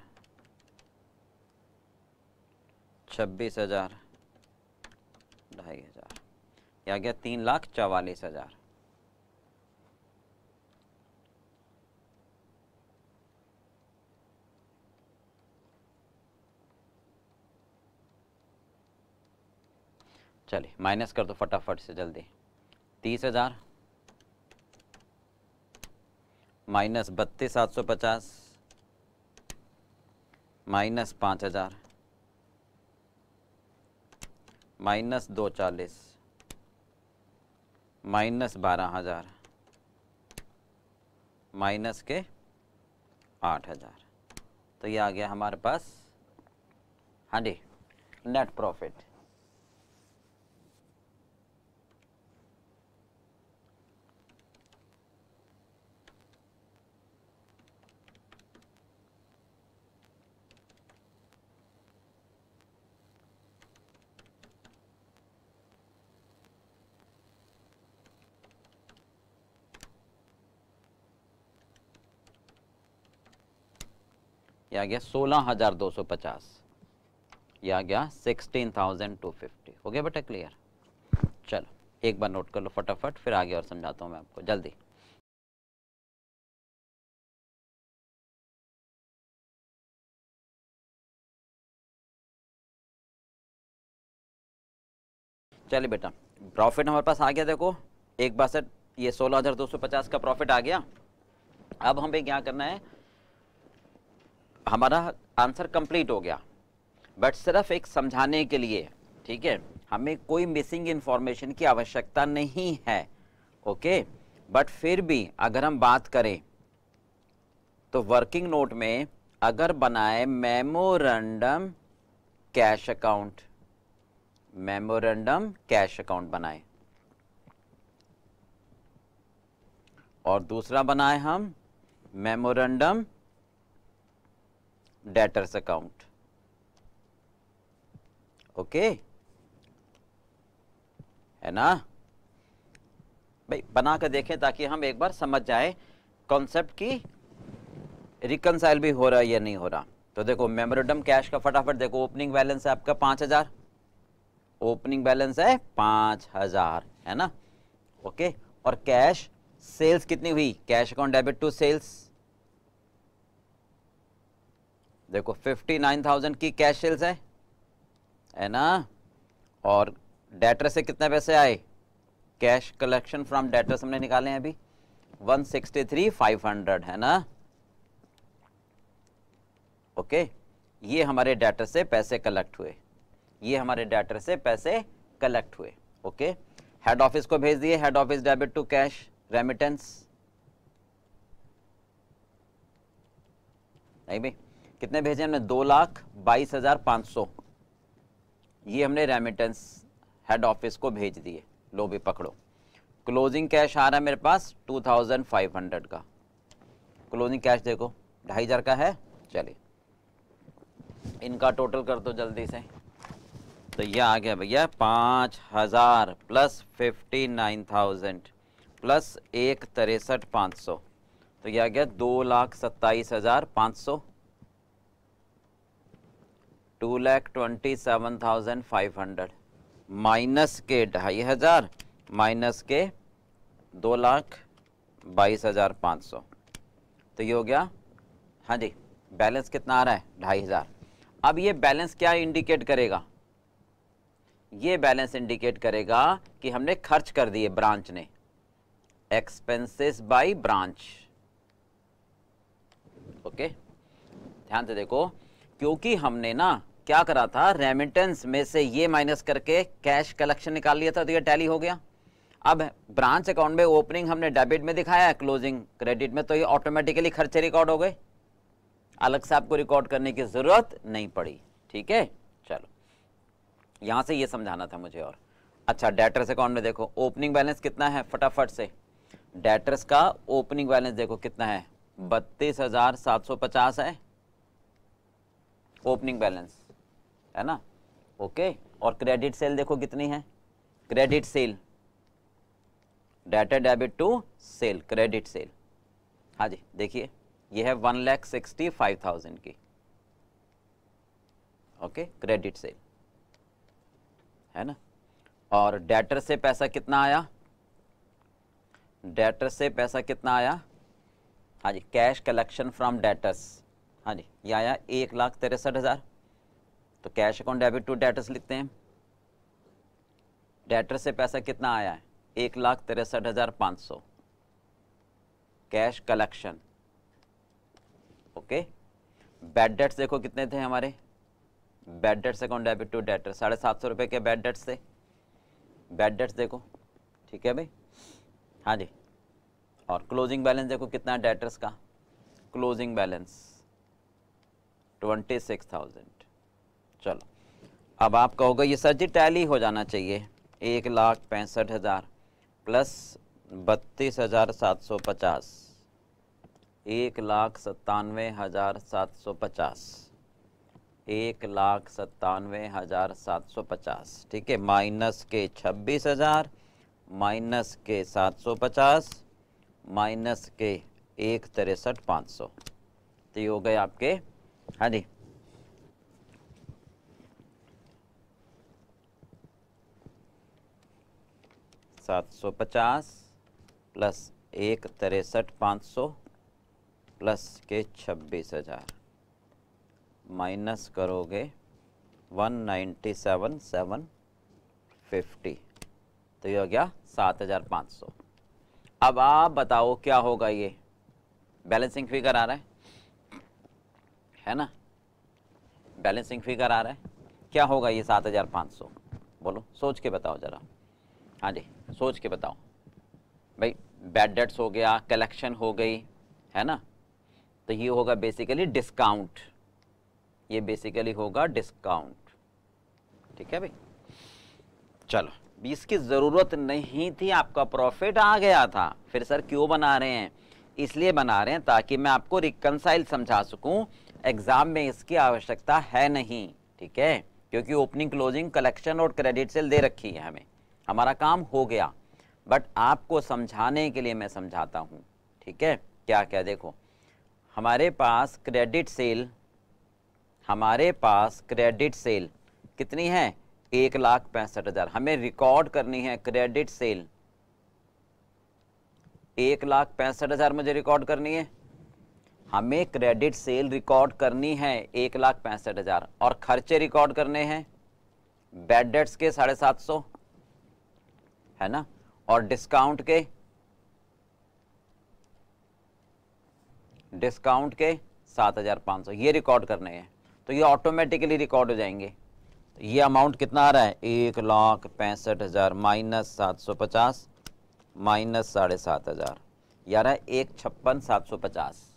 छब्बीस हज़ार ढाई हज़ार या गया तीन लाख चवालीस हज़ार चलिए माइनस कर दो फटाफट से जल्दी तीस हज़ार माइनस बत्तीस सात सौ पचास माइनस पाँच हज़ार माइनस दो चालीस माइनस बारह हज़ार माइनस के आठ हज़ार तो ये आ गया हमारे पास हाँ जी नेट प्रॉफिट ये आ गया सोलह हजार दो सौ पचास ये आ गया सिक्सटीन थाउजेंड टू फिफ्टी हो गया बेटा क्लियर चलो एक बार नोट कर लो फटाफट फिर आगे और समझाता हूँ मैं आपको जल्दी चलिए बेटा प्रॉफिट हमारे पास आ गया देखो एक बासठ ये सोलह हज़ार दो सौ पचास का प्रॉफिट आ गया अब हमें क्या करना है हमारा आंसर कंप्लीट हो गया बट सिर्फ एक समझाने के लिए ठीक है हमें कोई मिसिंग इन्फॉर्मेशन की आवश्यकता नहीं है ओके बट फिर भी अगर हम बात करें तो वर्किंग नोट में अगर बनाए memorandum cash account memorandum cash account बनाए और दूसरा बनाए हम मेमोरेंडम debtors account. Okay? है ना भाई बना कर देखें ताकि हम एक बार समझ जाए कॉन्सेप्ट की रिकनसाइल भी हो रहा है या नहीं हो रहा तो देखो मेमोरेंडम कैश का फटाफट देखो ओपनिंग बैलेंस है आपका पांच हज़ार ओपनिंग बैलेंस है पांच हज़ार है ना ओके और कैश सेल्स कितनी हुई cash account debit to sales देखो 59,000 की कैश सेल्स है है ना और डेटर से कितने पैसे आए कैश कलेक्शन फ्रॉम डेटर हमने निकाले हैं अभी 163,500 है ना ओके ये हमारे डेटर से पैसे कलेक्ट हुए ये हमारे डेटर से पैसे कलेक्ट हुए ओके हेड ऑफिस को भेज दिए head office debit to cash remittance नहीं भाई कितने भेजे हमने दो लाख बाईस हज़ार पाँच सौ ये हमने रेमिटेंस हेड ऑफिस को भेज दिए लो भी पकड़ो क्लोजिंग कैश आ रहा है मेरे पास टू थाउजेंड फाइव हंड्रेड का क्लोजिंग कैश देखो ढाई हज़ार का है चलिए इनका टोटल कर दो जल्दी से तो ये आ गया भैया पाँच हज़ार plus fifty nine thousand plus एक तिरसठ पाँच सौ तो यह आ गया दो लाख सत्ताईस हज़ार पाँच सौ two lakh twenty seven thousand five hundred minus के ढाई हज़ार माइनस के दो लाख बाईस हज़ार पाँच सौ तो ये हो गया हाँ जी बैलेंस कितना आ रहा है ढाई हज़ार अब ये बैलेंस क्या इंडिकेट करेगा ये बैलेंस इंडिकेट करेगा कि हमने खर्च कर दिए ब्रांच ने एक्सपेंसेस बाय ब्रांच ओके ध्यान से देखो क्योंकि हमने ना क्या करा था रेमिटेंस में से ये माइनस करके कैश कलेक्शन निकाल लिया था तो ये टैली हो गया अब ब्रांच अकाउंट में ओपनिंग हमने डेबिट में दिखाया है क्लोजिंग क्रेडिट में तो ये ऑटोमेटिकली खर्चे रिकॉर्ड हो गए अलग से आपको रिकॉर्ड करने की ज़रूरत नहीं पड़ी ठीक है चलो यहां से ये समझाना था मुझे और अच्छा डेटर्स अकाउंट में देखो ओपनिंग बैलेंस कितना है फटाफट से डेटर्स का ओपनिंग बैलेंस देखो कितना है बत्तीस हजार सात सौ पचास है ओपनिंग बैलेंस है ना ओके और क्रेडिट सेल देखो कितनी है credit sale debtor debit to sale credit sale हाँ जी देखिए यह है one lakh sixty five thousand की ओके क्रेडिट सेल है ना और डेटर से पैसा कितना आया डेटर से पैसा कितना आया हाँ जी कैश कलेक्शन फ्रॉम डेटर्स हाँ जी ये आया एक लाख तिरसठ हज़ार तो cash account debit to debtors लिखते हैं डेटर से पैसा कितना आया है एक लाख तिरसठ हज़ार पाँच सौ cash collection okay bad debts देखो कितने थे हमारे bad debts account debit to debtor साढ़े सात सौ रुपये के बैड डेट्स थे बैड डेट्स देखो ठीक है भाई हाँ जी और क्लोजिंग बैलेंस देखो कितना डेटर्स का closing balance twenty six thousand चलो अब आप कहोगे ये सर जी टैली हो जाना चाहिए एक लाख पैंसठ हज़ार प्लस बत्तीस हज़ार सात सौ पचास एक लाख सत्तानवे हज़ार सात सौ पचास एक लाख सत्तानवे हज़ार सात सौ पचास ठीक है माइनस के छब्बीस हज़ार माइनस के सात सौ पचास माइनस के एक तिरसठ पाँच सौ तो ये हो गए आपके हाँ जी सात सौ पचास प्लस एक तिरसठ पाँच सौ प्लस के छब्बीस हज़ार माइनस करोगे one ninety seven seven fifty तो ये हो गया सात हज़ार पाँच सौ अब आप बताओ क्या होगा ये बैलेंसिंग फिगर आ रहा है है ना बैलेंसिंग फिगर आ रहा है क्या होगा ये सात हज़ार पाँच सौ बोलो सोच के बताओ ज़रा हाँ जी सोच के बताओ भाई बैड डेट्स हो गया कलेक्शन हो गई है ना तो ये होगा बेसिकली डिस्काउंट ये बेसिकली होगा डिस्काउंट ठीक है भाई चलो बीस की ज़रूरत नहीं थी आपका प्रॉफिट आ गया था फिर सर क्यों बना रहे हैं इसलिए बना रहे हैं ताकि मैं आपको रिकनसाइल समझा सकूं एग्ज़ाम में इसकी आवश्यकता है नहीं ठीक है क्योंकि ओपनिंग क्लोजिंग कलेक्शन और क्रेडिट सेल दे रखी है हमें हमारा काम हो गया बट आपको समझाने के लिए मैं समझाता हूँ ठीक है क्या क्या देखो हमारे पास क्रेडिट सेल हमारे पास क्रेडिट सेल कितनी है एक लाख पैंसठ हज़ार हमें रिकॉर्ड करनी है क्रेडिट सेल एक लाख पैंसठ हज़ार मुझे रिकॉर्ड करनी है हमें क्रेडिट सेल रिकॉर्ड करनी है एक लाख पैंसठ हज़ार और खर्चे रिकॉर्ड करने हैं बेड डेट्स के साढ़े सात सौ है ना और डिस्काउंट के डिस्काउंट के सात हज़ार पांच सौ ये रिकॉर्ड करने हैं तो ये ऑटोमेटिकली रिकॉर्ड हो जाएंगे तो ये अमाउंट कितना आ रहा है एक लाख पैंसठ हज़ार माइनस सात सौ पचास माइनस साढ़े सात हज़ार यार है एक छप्पन सात सौ पचास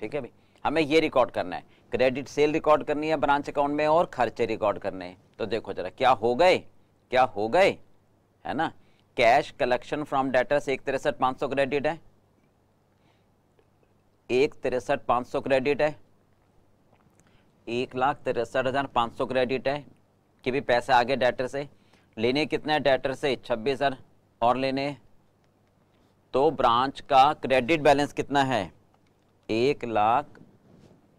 ठीक है भाई हमें ये रिकॉर्ड करना है क्रेडिट सेल रिकॉर्ड करनी है ब्रांच अकाउंट में और खर्चे रिकॉर्ड करने हैं तो देखो जरा क्या हो गए क्या हो गए है ना कैश कलेक्शन फ्रॉम डेटर्स एक तिरसठ पाँच सौ क्रेडिट है एक तिरसठ पाँच सौ क्रेडिट है एक लाख तिरसठ हज़ार पाँच सौ क्रेडिट है कि भी पैसा आगे डेटर से लेने कितने डेटर से छब्बीस हज़ार और लेने तो ब्रांच का क्रेडिट बैलेंस कितना है एक लाख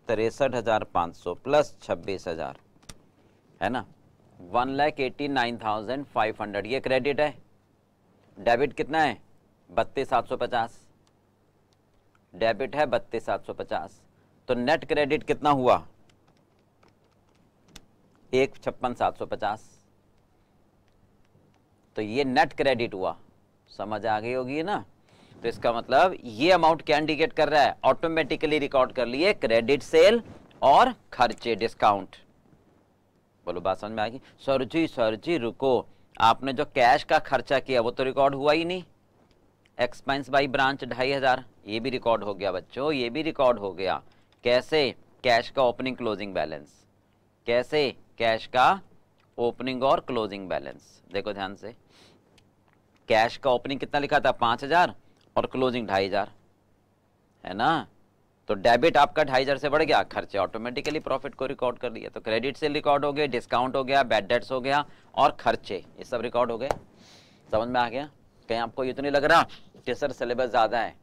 तिरसठ हज़ार पाँच सौ प्लस छब्बीस हज़ार है ना one lakh eighty nine thousand five hundred ये क्रेडिट है डेबिट कितना है बत्तीस सात सौ पचास डेबिट है बत्तीस सात सौ पचास तो नेट क्रेडिट कितना हुआ एक छप्पन सात सौ पचास तो ये नेट क्रेडिट हुआ समझ आ गई होगी ना तो इसका मतलब ये अमाउंट क्या इंडिकेट कर रहा है ऑटोमेटिकली रिकॉर्ड कर लिए क्रेडिट सेल और खर्चे डिस्काउंट बोलो बात समझ में आ गई सर जी सर जी रुको आपने जो कैश का खर्चा किया वो तो रिकॉर्ड हुआ ही नहीं एक्सपेंस बाई ब्रांच ढाई हज़ार ये भी रिकॉर्ड हो गया बच्चों ये भी रिकॉर्ड हो गया कैसे कैश का ओपनिंग क्लोजिंग बैलेंस कैसे कैश का ओपनिंग और क्लोजिंग बैलेंस देखो ध्यान से कैश का ओपनिंग कितना लिखा था पांच हज़ार और क्लोजिंग ढाई हज़ार है ना तो डेबिट आपका ढाई हज़ार से बढ़ गया खर्चे ऑटोमेटिकली प्रॉफिट को रिकॉर्ड कर लिया तो क्रेडिट से रिकॉर्ड हो गए डिस्काउंट हो गया बैड डेट्स हो गया और खर्चे ये सब रिकॉर्ड हो गए समझ में आ गया कहीं आपको ये तो नहीं लग रहा कि सर सिलेबस ज़्यादा है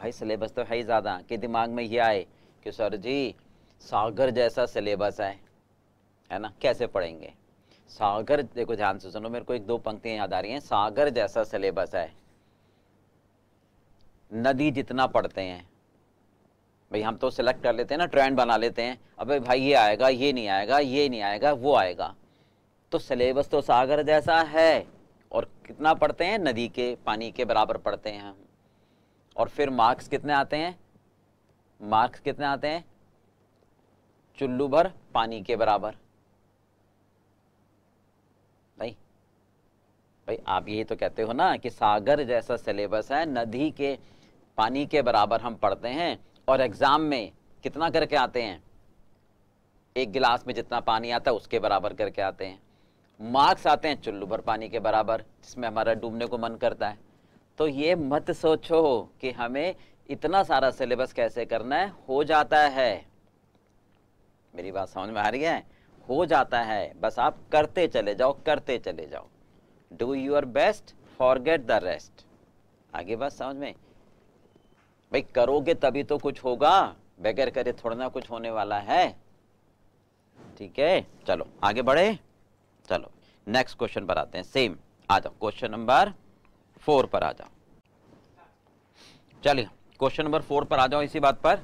भाई सिलेबस तो है ही ज़्यादा कि दिमाग में ये आए कि सर जी सागर जैसा सिलेबस है है ना कैसे पढ़ेंगे सागर देखो ध्यान से सुनो मेरे को एक दो पंक्तियाँ याद आ रही हैं सागर जैसा सिलेबस है नदी जितना पढ़ते हैं भाई हम तो सिलेक्ट कर लेते हैं ना ट्रेंड बना लेते हैं अबे भाई ये आएगा ये नहीं आएगा ये नहीं आएगा वो आएगा तो सिलेबस तो सागर जैसा है और कितना पढ़ते हैं नदी के पानी के बराबर पढ़ते हैं हम और फिर मार्क्स कितने आते हैं मार्क्स कितने आते हैं चुल्लू भर पानी के बराबर भाई भाई आप यही तो कहते हो ना कि सागर जैसा सिलेबस है नदी के पानी के बराबर हम पढ़ते हैं और एग्ज़ाम में कितना करके आते हैं एक गिलास में जितना पानी आता है उसके बराबर करके आते हैं मार्क्स आते हैं चुल्लू भर पानी के बराबर जिसमें हमारा डूबने को मन करता है तो ये मत सोचो कि हमें इतना सारा सिलेबस कैसे करना है हो जाता है मेरी बात समझ में आ रही है हो जाता है बस आप करते चले जाओ करते चले जाओ do your best forget the rest आगे बात समझ में भाई करोगे तभी तो कुछ होगा बगैर करे थोड़ा ना कुछ होने वाला है ठीक है चलो आगे बढ़े चलो नेक्स्ट क्वेश्चन पर आते हैं सेम आ जाओ क्वेश्चन नंबर फोर पर आ जाओ चलिए क्वेश्चन नंबर फोर पर आ जाओ इसी बात पर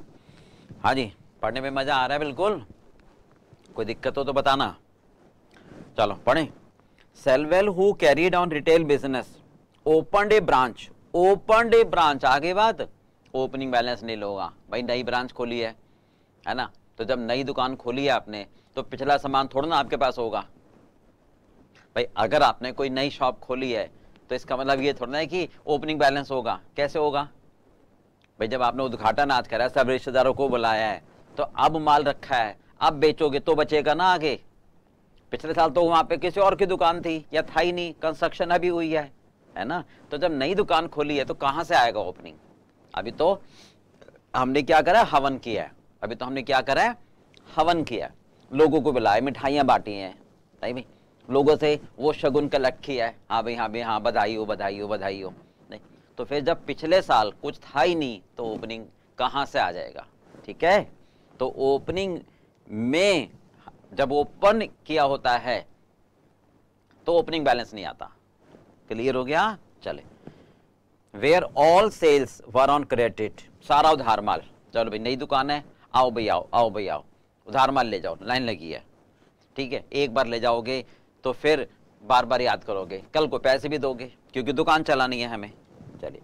हाँ जी पढ़ने में मज़ा आ रहा है बिल्कुल कोई दिक्कत हो तो बताना चलो पढ़े Sellwell who carried on retail business opened branch opened branch आगे बात ओपनिंग बैलेंस नहीं होगा भाई नई ब्रांच खोली है है ना तो जब नई दुकान खोली है आपने तो पिछला सामान थोड़ा ना आपके पास होगा भाई अगर आपने कोई नई शॉप खोली है तो इसका मतलब ये थोड़ा ना है कि ओपनिंग बैलेंस होगा कैसे होगा भाई जब आपने उद्घाटन आज करा सब रिश्तेदारों को बुलाया है तो अब माल रखा है अब बेचोगे तो बचेगा ना आगे पिछले साल तो वहाँ पे किसी और की दुकान थी या था ही नहीं कंस्ट्रक्शन अभी हुई है है ना तो जब नई दुकान खोली है तो कहाँ से आएगा ओपनिंग अभी तो हमने क्या करा हवन किया है अभी तो हमने क्या करा है हवन किया लोगों को बुलाया मिठाइयाँ बांटी हैं नहीं भाई लोगों से वो शगुन कलेक्ट किया है हाँ भाई हाँ भाई हाँ बधाई हो बधाई हो बधाई हो नहीं तो फिर जब पिछले साल कुछ था ही नहीं तो ओपनिंग कहाँ से आ जाएगा ठीक है तो ओपनिंग में जब ओपन किया होता है तो ओपनिंग बैलेंस नहीं आता क्लियर हो गया चले where all sales were on credit सारा उधार माल चलो भाई नई दुकान है आओ भाई आओ आओ भाई आओ उधार माल ले जाओ लाइन लगी है ठीक है एक बार ले जाओगे तो फिर बार बार याद करोगे कल को पैसे भी दोगे क्योंकि दुकान चलानी है हमें चलिए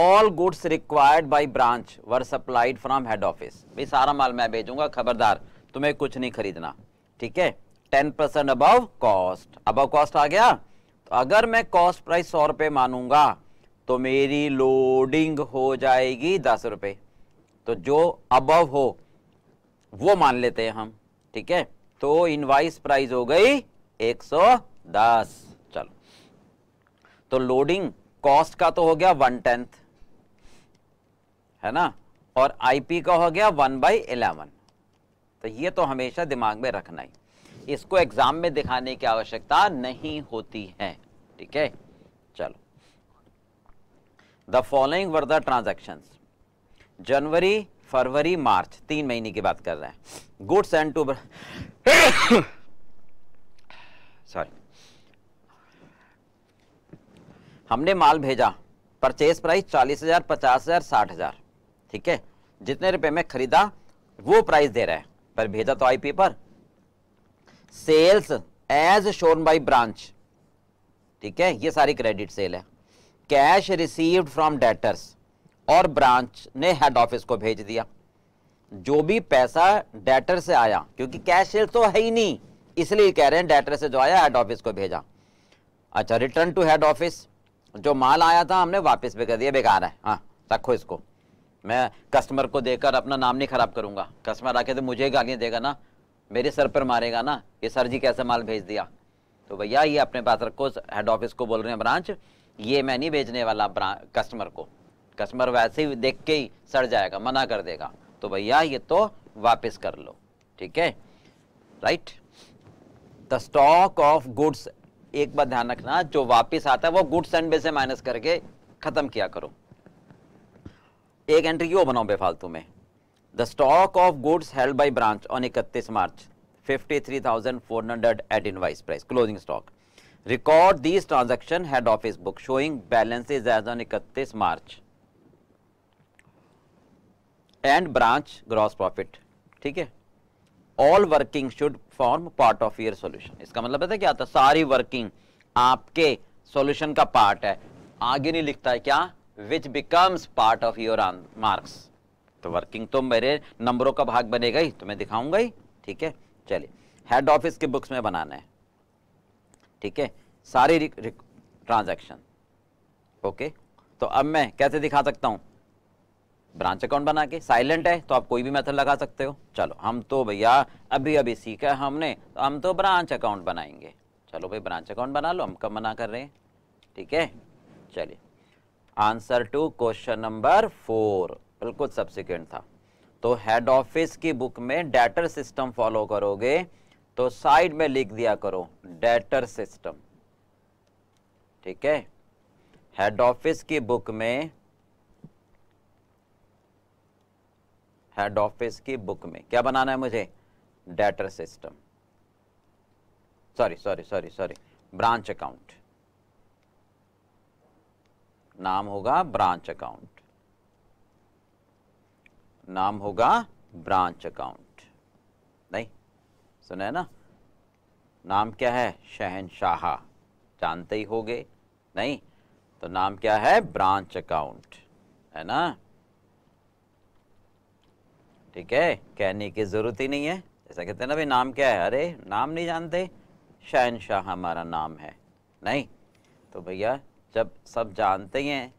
all goods required by branch were supplied from head office भाई सारा माल मैं भेजूंगा खबरदार तुम्हें कुछ नहीं खरीदना ठीक है ten percent above cost above cost आ गया तो अगर मैं कॉस्ट प्राइस सौ रुपये मानूंगा तो मेरी लोडिंग हो जाएगी दस रुपये तो जो अबव हो वो मान लेते हैं हम ठीक है तो इनवाइस प्राइस हो गई 110 चलो तो लोडिंग कॉस्ट का तो हो गया वन टेंथ है ना और आईपी का हो गया वन बाई इलेवन तो ये तो हमेशा दिमाग में रखना ही इसको एग्जाम में दिखाने की आवश्यकता नहीं होती है ठीक है चलो the following were the transaction जनवरी फरवरी मार्च तीन महीने की बात कर रहे हैं गुड्स एंड टू सॉरी हमने माल भेजा परचेज प्राइस चालीस हजार पचास हजार साठ हजार ठीक है जितने रुपए में खरीदा वो प्राइस दे रहा है पर भेजा तो आईपी पर sales as shown by branch ठीक है ये सारी क्रेडिट सेल है कैश रिसीव्ड फ्रॉम डेटर्स और ब्रांच ने हेड ऑफिस को भेज दिया जो भी पैसा डेटर से आया क्योंकि कैश सेल तो है ही नहीं इसलिए कह रहे हैं डेटर से जो आया हेड ऑफिस को भेजा अच्छा रिटर्न टू हेड ऑफिस जो माल आया था हमने वापस भी कर दिया बेकार है हाँ रखो इसको मैं कस्टमर को देकर अपना नाम नहीं खराब करूंगा कस्टमर आके तो मुझे गालियाँ देगा ना मेरे सर पर मारेगा ना ये सर जी कैसे माल भेज दिया तो भैया ये अपने पास रखो हेड ऑफिस को बोल रहे हैं ब्रांच ये मैं नहीं भेजने वाला कस्टमर को कस्टमर वैसे ही देख के ही सड़ जाएगा मना कर देगा तो भैया ये तो वापस कर लो ठीक है write the stock of goods एक बार ध्यान रखना जो वापस आता है वो गुड्स एंड बे से माइनस करके खत्म किया करो एक एंट्री क्यों बनाओ बेफालतू में the stock of goods held by branch on इकतीस March fifty three thousand four hundred at invoice price closing stock Record these transaction head office book showing balance as on इकतीस March and branch gross profit ठीक है all working should form part of your solution इसका मतलब पता क्या होता है सारी वर्किंग आपके सोल्यूशन का पार्ट है आगे नहीं लिखता है क्या which becomes part of your marks तो वर्किंग तो मेरे नंबरों का भाग बनेगा ही तो मैं दिखाऊंगा ही ठीक है चलिए हेड ऑफिस के बुक्स में बनाना है ठीक है सारी ट्रांजैक्शन ओके तो अब मैं कैसे दिखा सकता हूँ ब्रांच अकाउंट बना के साइलेंट है तो आप कोई भी मेथड लगा सकते हो चलो हम तो भैया अभी अभी सीखा हमने तो हम तो ब्रांच अकाउंट बनाएंगे चलो भाई ब्रांच अकाउंट बना लो हम कब मना कर रहे हैं ठीक है चलिए answer to question number four बिल्कुल सब्सिक्वेंट था तो हेड ऑफिस की बुक में डेटर सिस्टम फॉलो करोगे तो साइड में लिख दिया करो डेटर सिस्टम ठीक है हेड ऑफिस की बुक में हेड ऑफिस की बुक में क्या बनाना है मुझे debtor system sorry sorry sorry sorry branch account नाम होगा ब्रांच अकाउंट नाम होगा ब्रांच अकाउंट सुना है ना नाम क्या है शहनशाह जानते ही होगे नहीं तो नाम क्या है ब्रांच अकाउंट है ना ठीक है कहने की ज़रूरत ही नहीं है ऐसा कहते हैं ना भाई नाम क्या है अरे नाम नहीं जानते शहनशाह हमारा नाम है नहीं तो भैया जब सब जानते ही हैं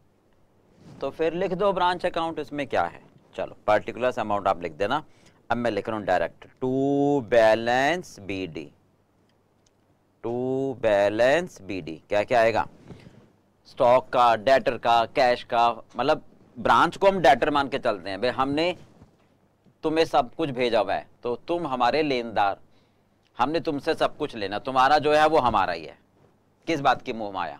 तो फिर लिख दो ब्रांच अकाउंट इसमें क्या है चलो पर्टिकुलर अमाउंट आप लिख देना अब मैं लिख रहा हूँ direct to balance B D to balance B D क्या क्या आएगा स्टॉक का डेटर का कैश का मतलब ब्रांच को हम डेटर मान के चलते हैं भाई हमने तुम्हें सब कुछ भेजा हुआ है तो तुम हमारे लेनदार हमने तुमसे सब कुछ लेना तुम्हारा जो है वो हमारा ही है किस बात की मुंह माया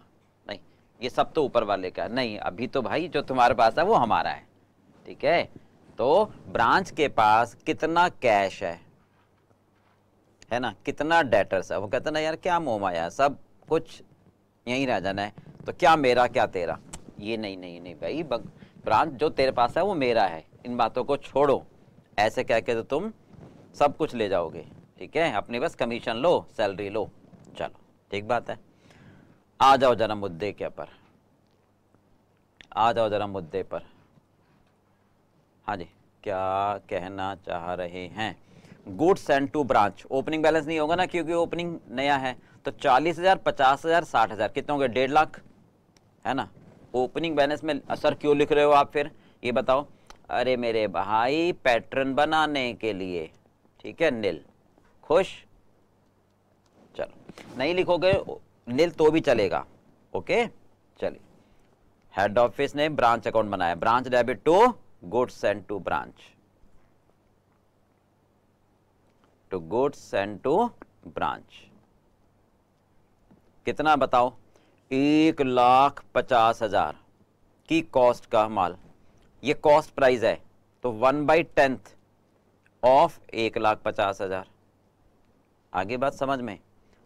नहीं ये सब तो ऊपर वाले का नहीं अभी तो भाई जो तुम्हारे पास है वो हमारा है ठीक है तो ब्रांच के पास कितना कैश है है ना कितना डेटर्स है वो कहते ना यार क्या मोम आया सब कुछ यहीं रह जाना है तो क्या मेरा क्या तेरा ये नहीं नहीं नहीं भाई ब्रांच जो तेरे पास है वो मेरा है इन बातों को छोड़ो ऐसे कह के तो तुम सब कुछ ले जाओगे ठीक है अपने बस कमीशन लो सैलरी लो चलो ठीक बात है आ जाओ जरा मुद्दे के पर आ जाओ जरा मुद्दे पर हाँ जी क्या कहना चाह रहे हैं goods and to branch opening balance नहीं होगा ना क्योंकि ओपनिंग नया है तो चालीस हजार पचास हजार साठ हजार कितने होंगे डेढ़ लाख है ना ओपनिंग बैलेंस में सर क्यों लिख रहे हो आप फिर ये बताओ अरे मेरे भाई पैटर्न बनाने के लिए ठीक है नील खुश चलो नहीं लिखोगे नील तो भी चलेगा ओके चलिए हेड ऑफिस ने ब्रांच अकाउंट बनाया branch debit to goats sent to branch to goats sent to branch कितना बताओ एक लाख पचास हजार की कॉस्ट का माल ये कॉस्ट प्राइस है तो वन बाई टेंथ ऑफ एक लाख पचास हजार आगे बात समझ में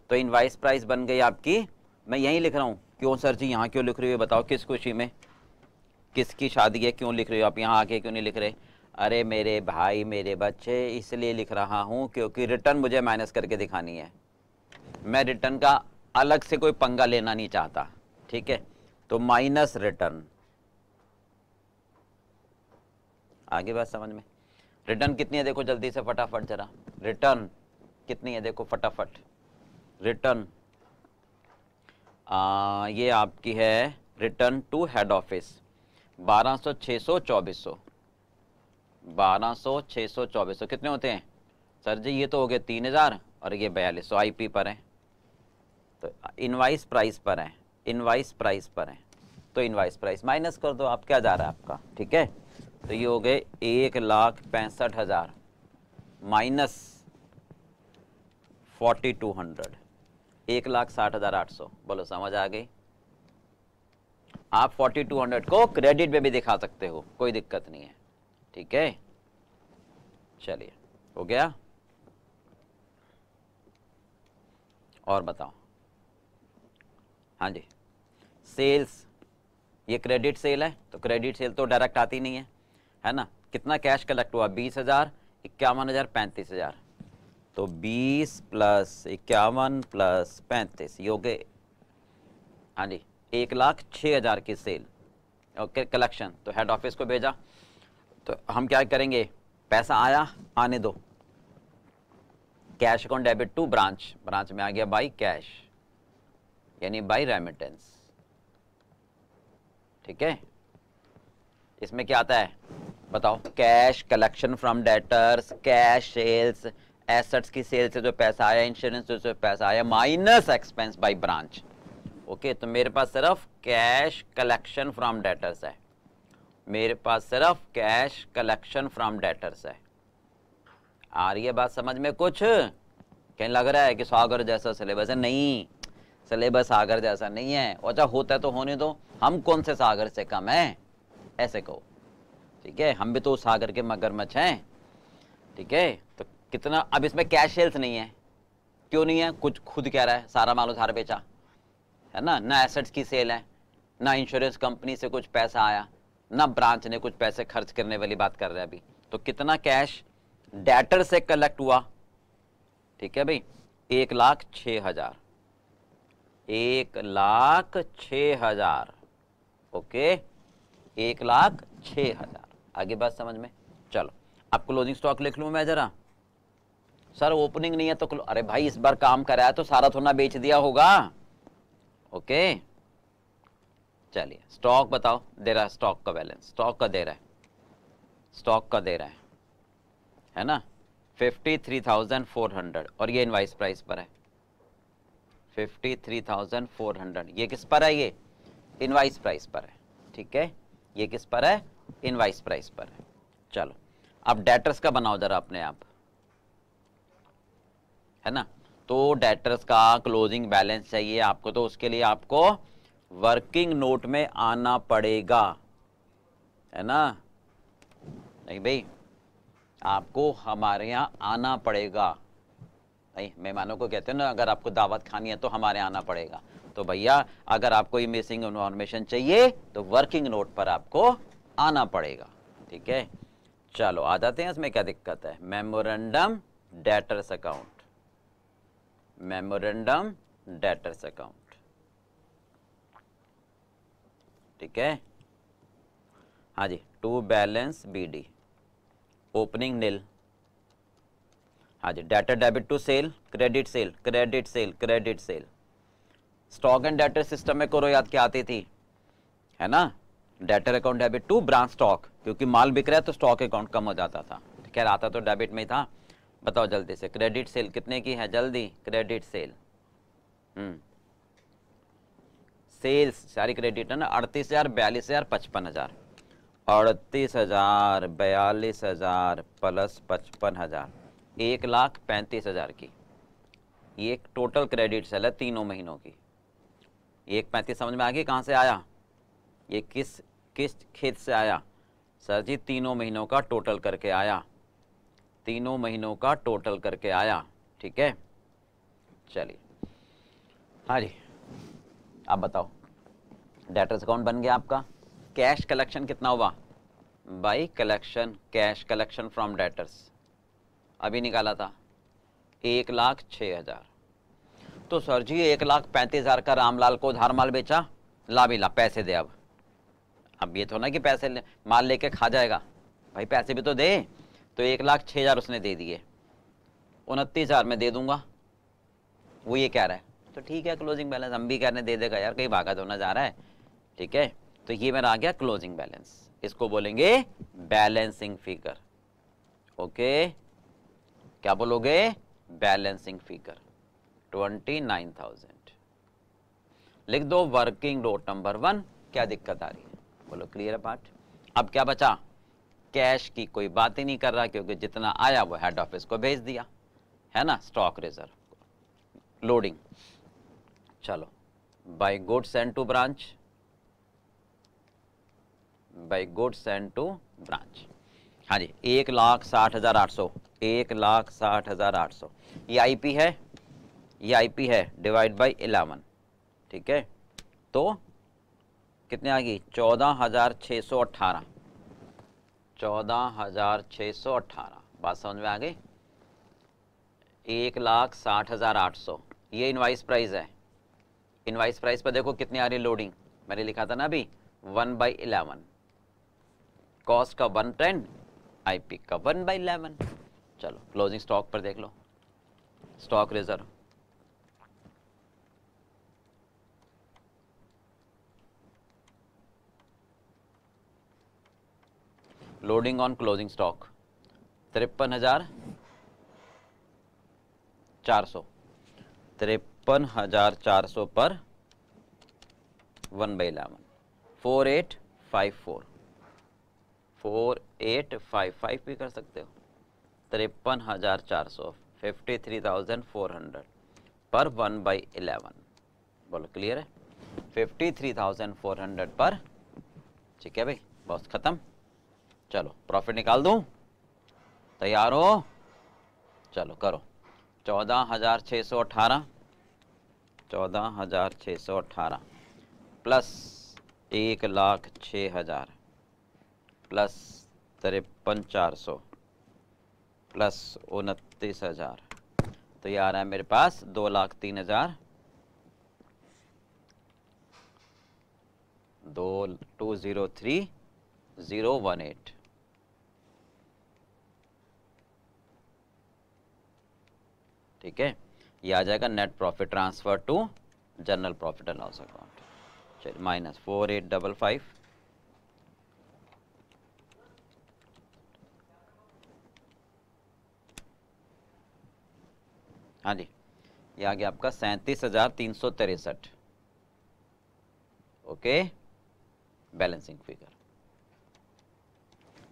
तो इनवाइस प्राइस बन गई आपकी मैं यही लिख रहा हूं क्यों सर जी यहां क्यों लिख रही है बताओ किस खुशी में किसकी शादी है क्यों लिख रहे हो आप यहाँ आके क्यों नहीं लिख रहे अरे मेरे भाई मेरे बच्चे इसलिए लिख रहा हूँ क्योंकि रिटर्न मुझे माइनस करके दिखानी है मैं रिटर्न का अलग से कोई पंगा लेना नहीं चाहता ठीक है तो माइनस रिटर्न आगे बात समझ में रिटर्न कितनी है देखो जल्दी से फटाफट जरा रिटर्न कितनी है देखो फटाफट रिटर्न ये आपकी है रिटर्न टू हेड ऑफिस बारह सौ छः सौ चौबीस सौ बारह सौ छः सौ चौबीस सौ कितने होते हैं सर जी ये तो हो गए तीन हज़ार और ये बयालीस सौ आई पी पर है तो इनवाइस प्राइस पर है इनवाइस प्राइस पर है तो इनवाइस प्राइस माइनस कर दो आप क्या जा रहा है आपका ठीक है तो ये हो गए एक लाख पैंसठ हज़ार माइनस फोर्टी टू हंड्रेड एक लाख साठ हज़ार आठ सौ बोलो समझ आ गई आप 4200 को क्रेडिट में भी दिखा सकते हो कोई दिक्कत नहीं है ठीक है चलिए हो गया और बताओ हाँ जी सेल्स ये क्रेडिट सेल है तो क्रेडिट सेल तो डायरेक्ट आती नहीं है है ना कितना कैश कलेक्ट हुआ बीस हज़ार इक्यावन हज़ार पैंतीस हज़ार तो बीस प्लस इक्यावन प्लस पैंतीस योगे हाँ जी एक लाख छः हज़ार की सेल ओके कलेक्शन तो हेड ऑफिस को भेजा तो हम क्या करेंगे पैसा आया आने दो cash account debit to branch branch में आ गया बाई कैश यानी बाई रेमिटेंस ठीक है इसमें क्या आता है बताओ cash collection from debtors cash sales assets की सेल से जो पैसा आया इंश्योरेंस से जो पैसा आया minus expense by branch okay तो मेरे पास सिर्फ कैश कलेक्शन फ्रॉम डेटर्स है मेरे पास सिर्फ कैश कलेक्शन फ्रॉम डेटर्स है आ रही है बात समझ में कुछ कहीं लग रहा है कि सागर जैसा सिलेबस है नहीं सिलेबस सागर जैसा नहीं है अच्छा होता है तो होने दो हम कौन से सागर से कम है ऐसे कहो ठीक है हम भी तो सागर के मगरमच्छ हैं ठीक है तो कितना अब इसमें कैश सेल्स नहीं है क्यों नहीं है कुछ खुद कह रहा है सारा माल उधार बेचा है ना ना एसेट्स की सेल है ना इंश्योरेंस कंपनी से कुछ पैसा आया ना ब्रांच ने कुछ पैसे खर्च करने वाली बात कर रहे अभी तो कितना कैश डेटर से कलेक्ट हुआ ठीक है भाई एक लाख छ हजार एक लाख छ हजार ओके एक लाख छ हजार आगे बात समझ में चलो अब क्लोजिंग स्टॉक लिख लू मैं ज़रा सर ओपनिंग नहीं है तो अरे भाई इस बार काम कराया तो सारा थोड़ा बेच दिया होगा ओके चलिए स्टॉक बताओ दे रहा है स्टॉक का बैलेंस स्टॉक का दे रहा है स्टॉक का दे रहा है है ना fifty three thousand four hundred और ये इनवाइस प्राइस पर है fifty three thousand four hundred ये किस पर है ये इनवाइस प्राइस पर है ठीक है ये किस पर है इनवाइस प्राइस पर है चलो अब डेटर्स का बनाओ जरा अपने आप है ना तो डेटर्स का क्लोजिंग बैलेंस चाहिए आपको तो उसके लिए आपको वर्किंग नोट में आना पड़ेगा है ना नहीं भाई आपको हमारे यहाँ आना पड़ेगा भाई मेहमानों को कहते हैं ना अगर आपको दावत खानी है तो हमारे यहाँ आना पड़ेगा तो भैया अगर आपको ये मिसिंग इन्फॉर्मेशन चाहिए तो वर्किंग नोट पर आपको आना पड़ेगा ठीक है चलो आ जाते हैं इसमें क्या दिक्कत है memorandum debtors account memorandum debtors account ठीक है हाँ जी to balance BD opening nil हाँ जी debtor debit to sale credit sale credit sale credit sale stock and debtor system में करो याद क्या आती थी है ना debtor account debit to branch stock क्योंकि माल बिक रहा है तो स्टॉक अकाउंट कम हो जाता था खैर आता तो डेबिट में ही था बताओ जल्दी से क्रेडिट सेल कितने की है जल्दी क्रेडिट सेल सेल्स सारी क्रेडिट है ना अड़तीस हज़ार बयालीस हज़ार पचपन हज़ार अड़तीस हज़ार बयालीस हज़ार प्लस पचपन हज़ार एक लाख पैंतीस हज़ार की ये टोटल क्रेडिट सेल है तीनों महीनों की एक पैंतीस समझ में आ गई कहाँ से आया ये किस किस खेत से आया सर जी तीनों महीनों का टोटल करके आया तीनों महीनों का टोटल करके आया ठीक है चलिए हाँ जी आप बताओ डेटर्स अकाउंट बन गया आपका कैश कलेक्शन कितना हुआ by collection cash collection from debtors अभी निकाला था एक लाख छः हज़ार तो सर जी एक लाख पैंतीस हज़ार का रामलाल को उधार माल बेचा ला भी ला पैसे दे अब अब ये तो ना कि पैसे ले, माल लेके खा जाएगा भाई पैसे भी तो दे तो एक लाख छः हज़ार उसने दे दिए उनतीस हज़ार में दे दूंगा वो ये कह रहा है तो ठीक है क्लोजिंग बैलेंस हम भी कह रहे दे देगा यार कहीं भागा धोना तो जा रहा है ठीक है तो ये मेरा आ गया क्लोजिंग बैलेंस इसको बोलेंगे बैलेंसिंग फिगर ओके क्या बोलोगे balancing figure twenty nine thousand लिख दो वर्किंग रोड नंबर वन क्या दिक्कत आ रही है बोलो क्लियर है पार्ट अब क्या बचा कैश की कोई बात ही नहीं कर रहा क्योंकि जितना आया वो हेड ऑफिस को भेज दिया है ना स्टॉक रिजर्व लोडिंग चलो by goods send to branch by goods send to branch हाँ जी एक लाख साठ हज़ार आठ सौ एक लाख साठ हज़ार आठ सौ ये आईपी है ये आईपी है डिवाइड बाय इलेवन ठीक है तो कितने आ गई चौदह हज़ार छः सौ अट्ठारह चौदह हज़ार छः सौ अट्ठारह बात समझ में आ गई एक लाख साठ हज़ार आठ सौ ये इनवाइस प्राइस है इनवाइस प्राइस पर देखो कितनी आ रही लोडिंग मैंने लिखा था ना अभी वन बाई इलेवन कॉस्ट का वन टेन आई पी का वन बाई इलेवन चलो क्लोजिंग स्टॉक पर देख लो stock reserve loading on closing stock तिरपन हजार चार सौ तिरपन हजार चार सौ पर one by eleven four eight five four four eight five five भी कर सकते हो तिरपन हजार चार सौ fifty three thousand four hundred पर वन बाई इलेवन बोलो क्लियर है fifty three thousand four hundred पर ठीक है भाई बहुत ख़त्म चलो प्रॉफिट निकाल दूँ तैयार हो चलो करो चौदह हज़ार छः सौ अठारह चौदह हज़ार छः सौ अठारह प्लस एक लाख छः हज़ार प्लस तिरपन चार सौ प्लस उनतीस हज़ार तो ये आ रहा है मेरे पास दो लाख तीन हज़ार दो two zero three zero one eight ठीक है ये आ जाएगा net profit transfer to general profit and loss account चलिए minus four eight double five हाँ जी ये आ गया आपका सैंतीस हजार तीन सौ तिरसठ ओके बैलेंसिंग फिगर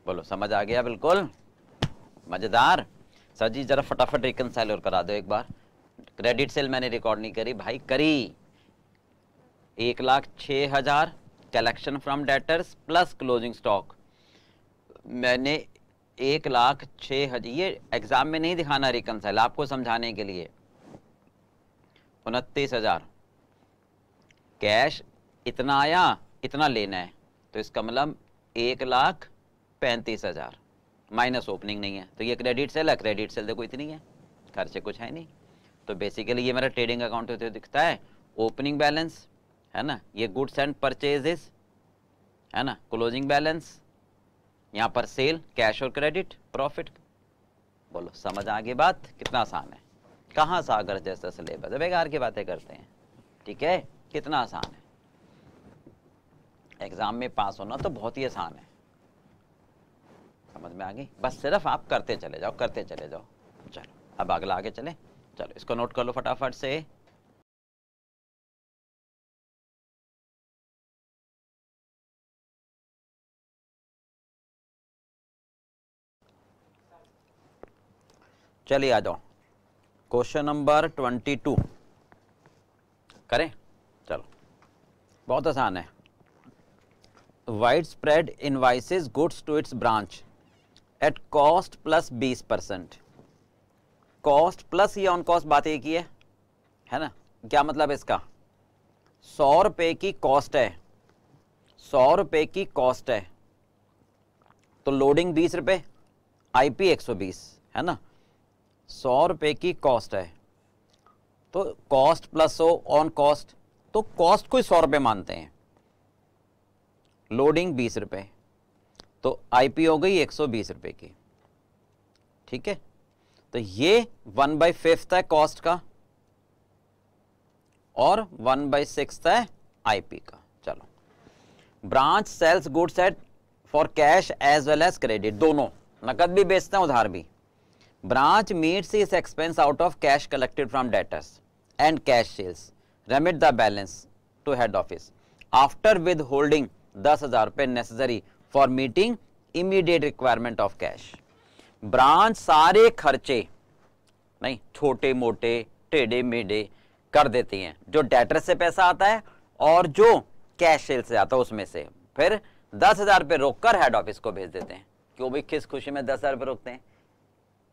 बोलो समझ आ गया बिल्कुल मज़ेदार सर जी ज़रा फटाफट रिकनसाइल और करा दो एक बार क्रेडिट सेल मैंने रिकॉर्ड नहीं करी भाई करी एक लाख छः हज़ार collection from debtors plus closing stock मैंने एक लाख छः हज़ार ये एग्ज़ाम में नहीं दिखाना रिकनसाइल आपको समझाने के लिए उनतीस हज़ार कैश इतना आया इतना लेना है तो इसका मतलब एक लाख पैंतीस हज़ार माइनस ओपनिंग नहीं है तो ये क्रेडिट सेल है क्रेडिट सेल देखो इतनी है खर्चे कुछ है नहीं तो बेसिकली ये मेरा ट्रेडिंग अकाउंट होते हुए दिखता है ओपनिंग बैलेंस है ना ये गुड्स एंड परचेजेस है ना क्लोजिंग बैलेंस यहाँ पर सेल कैश और क्रेडिट प्रॉफिट बोलो समझ आगे बात कितना आसान है कहाँ सागर जैसा सिलेबस है बेकार की बातें करते हैं ठीक है कितना आसान है एग्जाम में पास होना तो बहुत ही आसान है समझ में आ गई बस सिर्फ आप करते चले जाओ करते चले जाओ चलो अब अगला आगे चले चलो इसको नोट कर लो फटाफट से चलिए आ जाओ क्वेश्चन नंबर ट्वेंटी टू करें चलो बहुत आसान है wide spread invoices goods to its branch at cost plus बीस परसेंट कॉस्ट प्लस ये ऑन कॉस्ट बात एक ही है है ना क्या मतलब इसका सौ रुपये की कॉस्ट है सौ रुपये की कॉस्ट है तो लोडिंग बीस रुपये आई पी एक सौ बीस है ना सौ रुपये की कॉस्ट है तो कॉस्ट प्लस हो ऑन कॉस्ट तो कॉस्ट को सौ रुपये मानते हैं लोडिंग बीस रुपये तो आईपी हो गई एक सौ की ठीक है तो ये वन बाई फिफ्थ है कॉस्ट का और वन बाई सिक्स है आईपी का चलो branch sales goods at for cash as well as credit दोनों नकद भी बेचते हैं उधार भी branch meets its expense out of cash collected from debtors and cash sales remit the balance to head office after withholding दस हजार रुपए necessary for meeting immediate requirement of cash branch सारे खर्चे नहीं छोटे मोटे टेढ़े मेढे कर देती हैं जो डेटर से पैसा आता है और जो कैश सेल से आता है उसमें से फिर दस हज़ार रुपये रोक कर हेड ऑफिस को भेज देते हैं क्यों भी किस खुशी में दस हज़ार रुपये रोकते हैं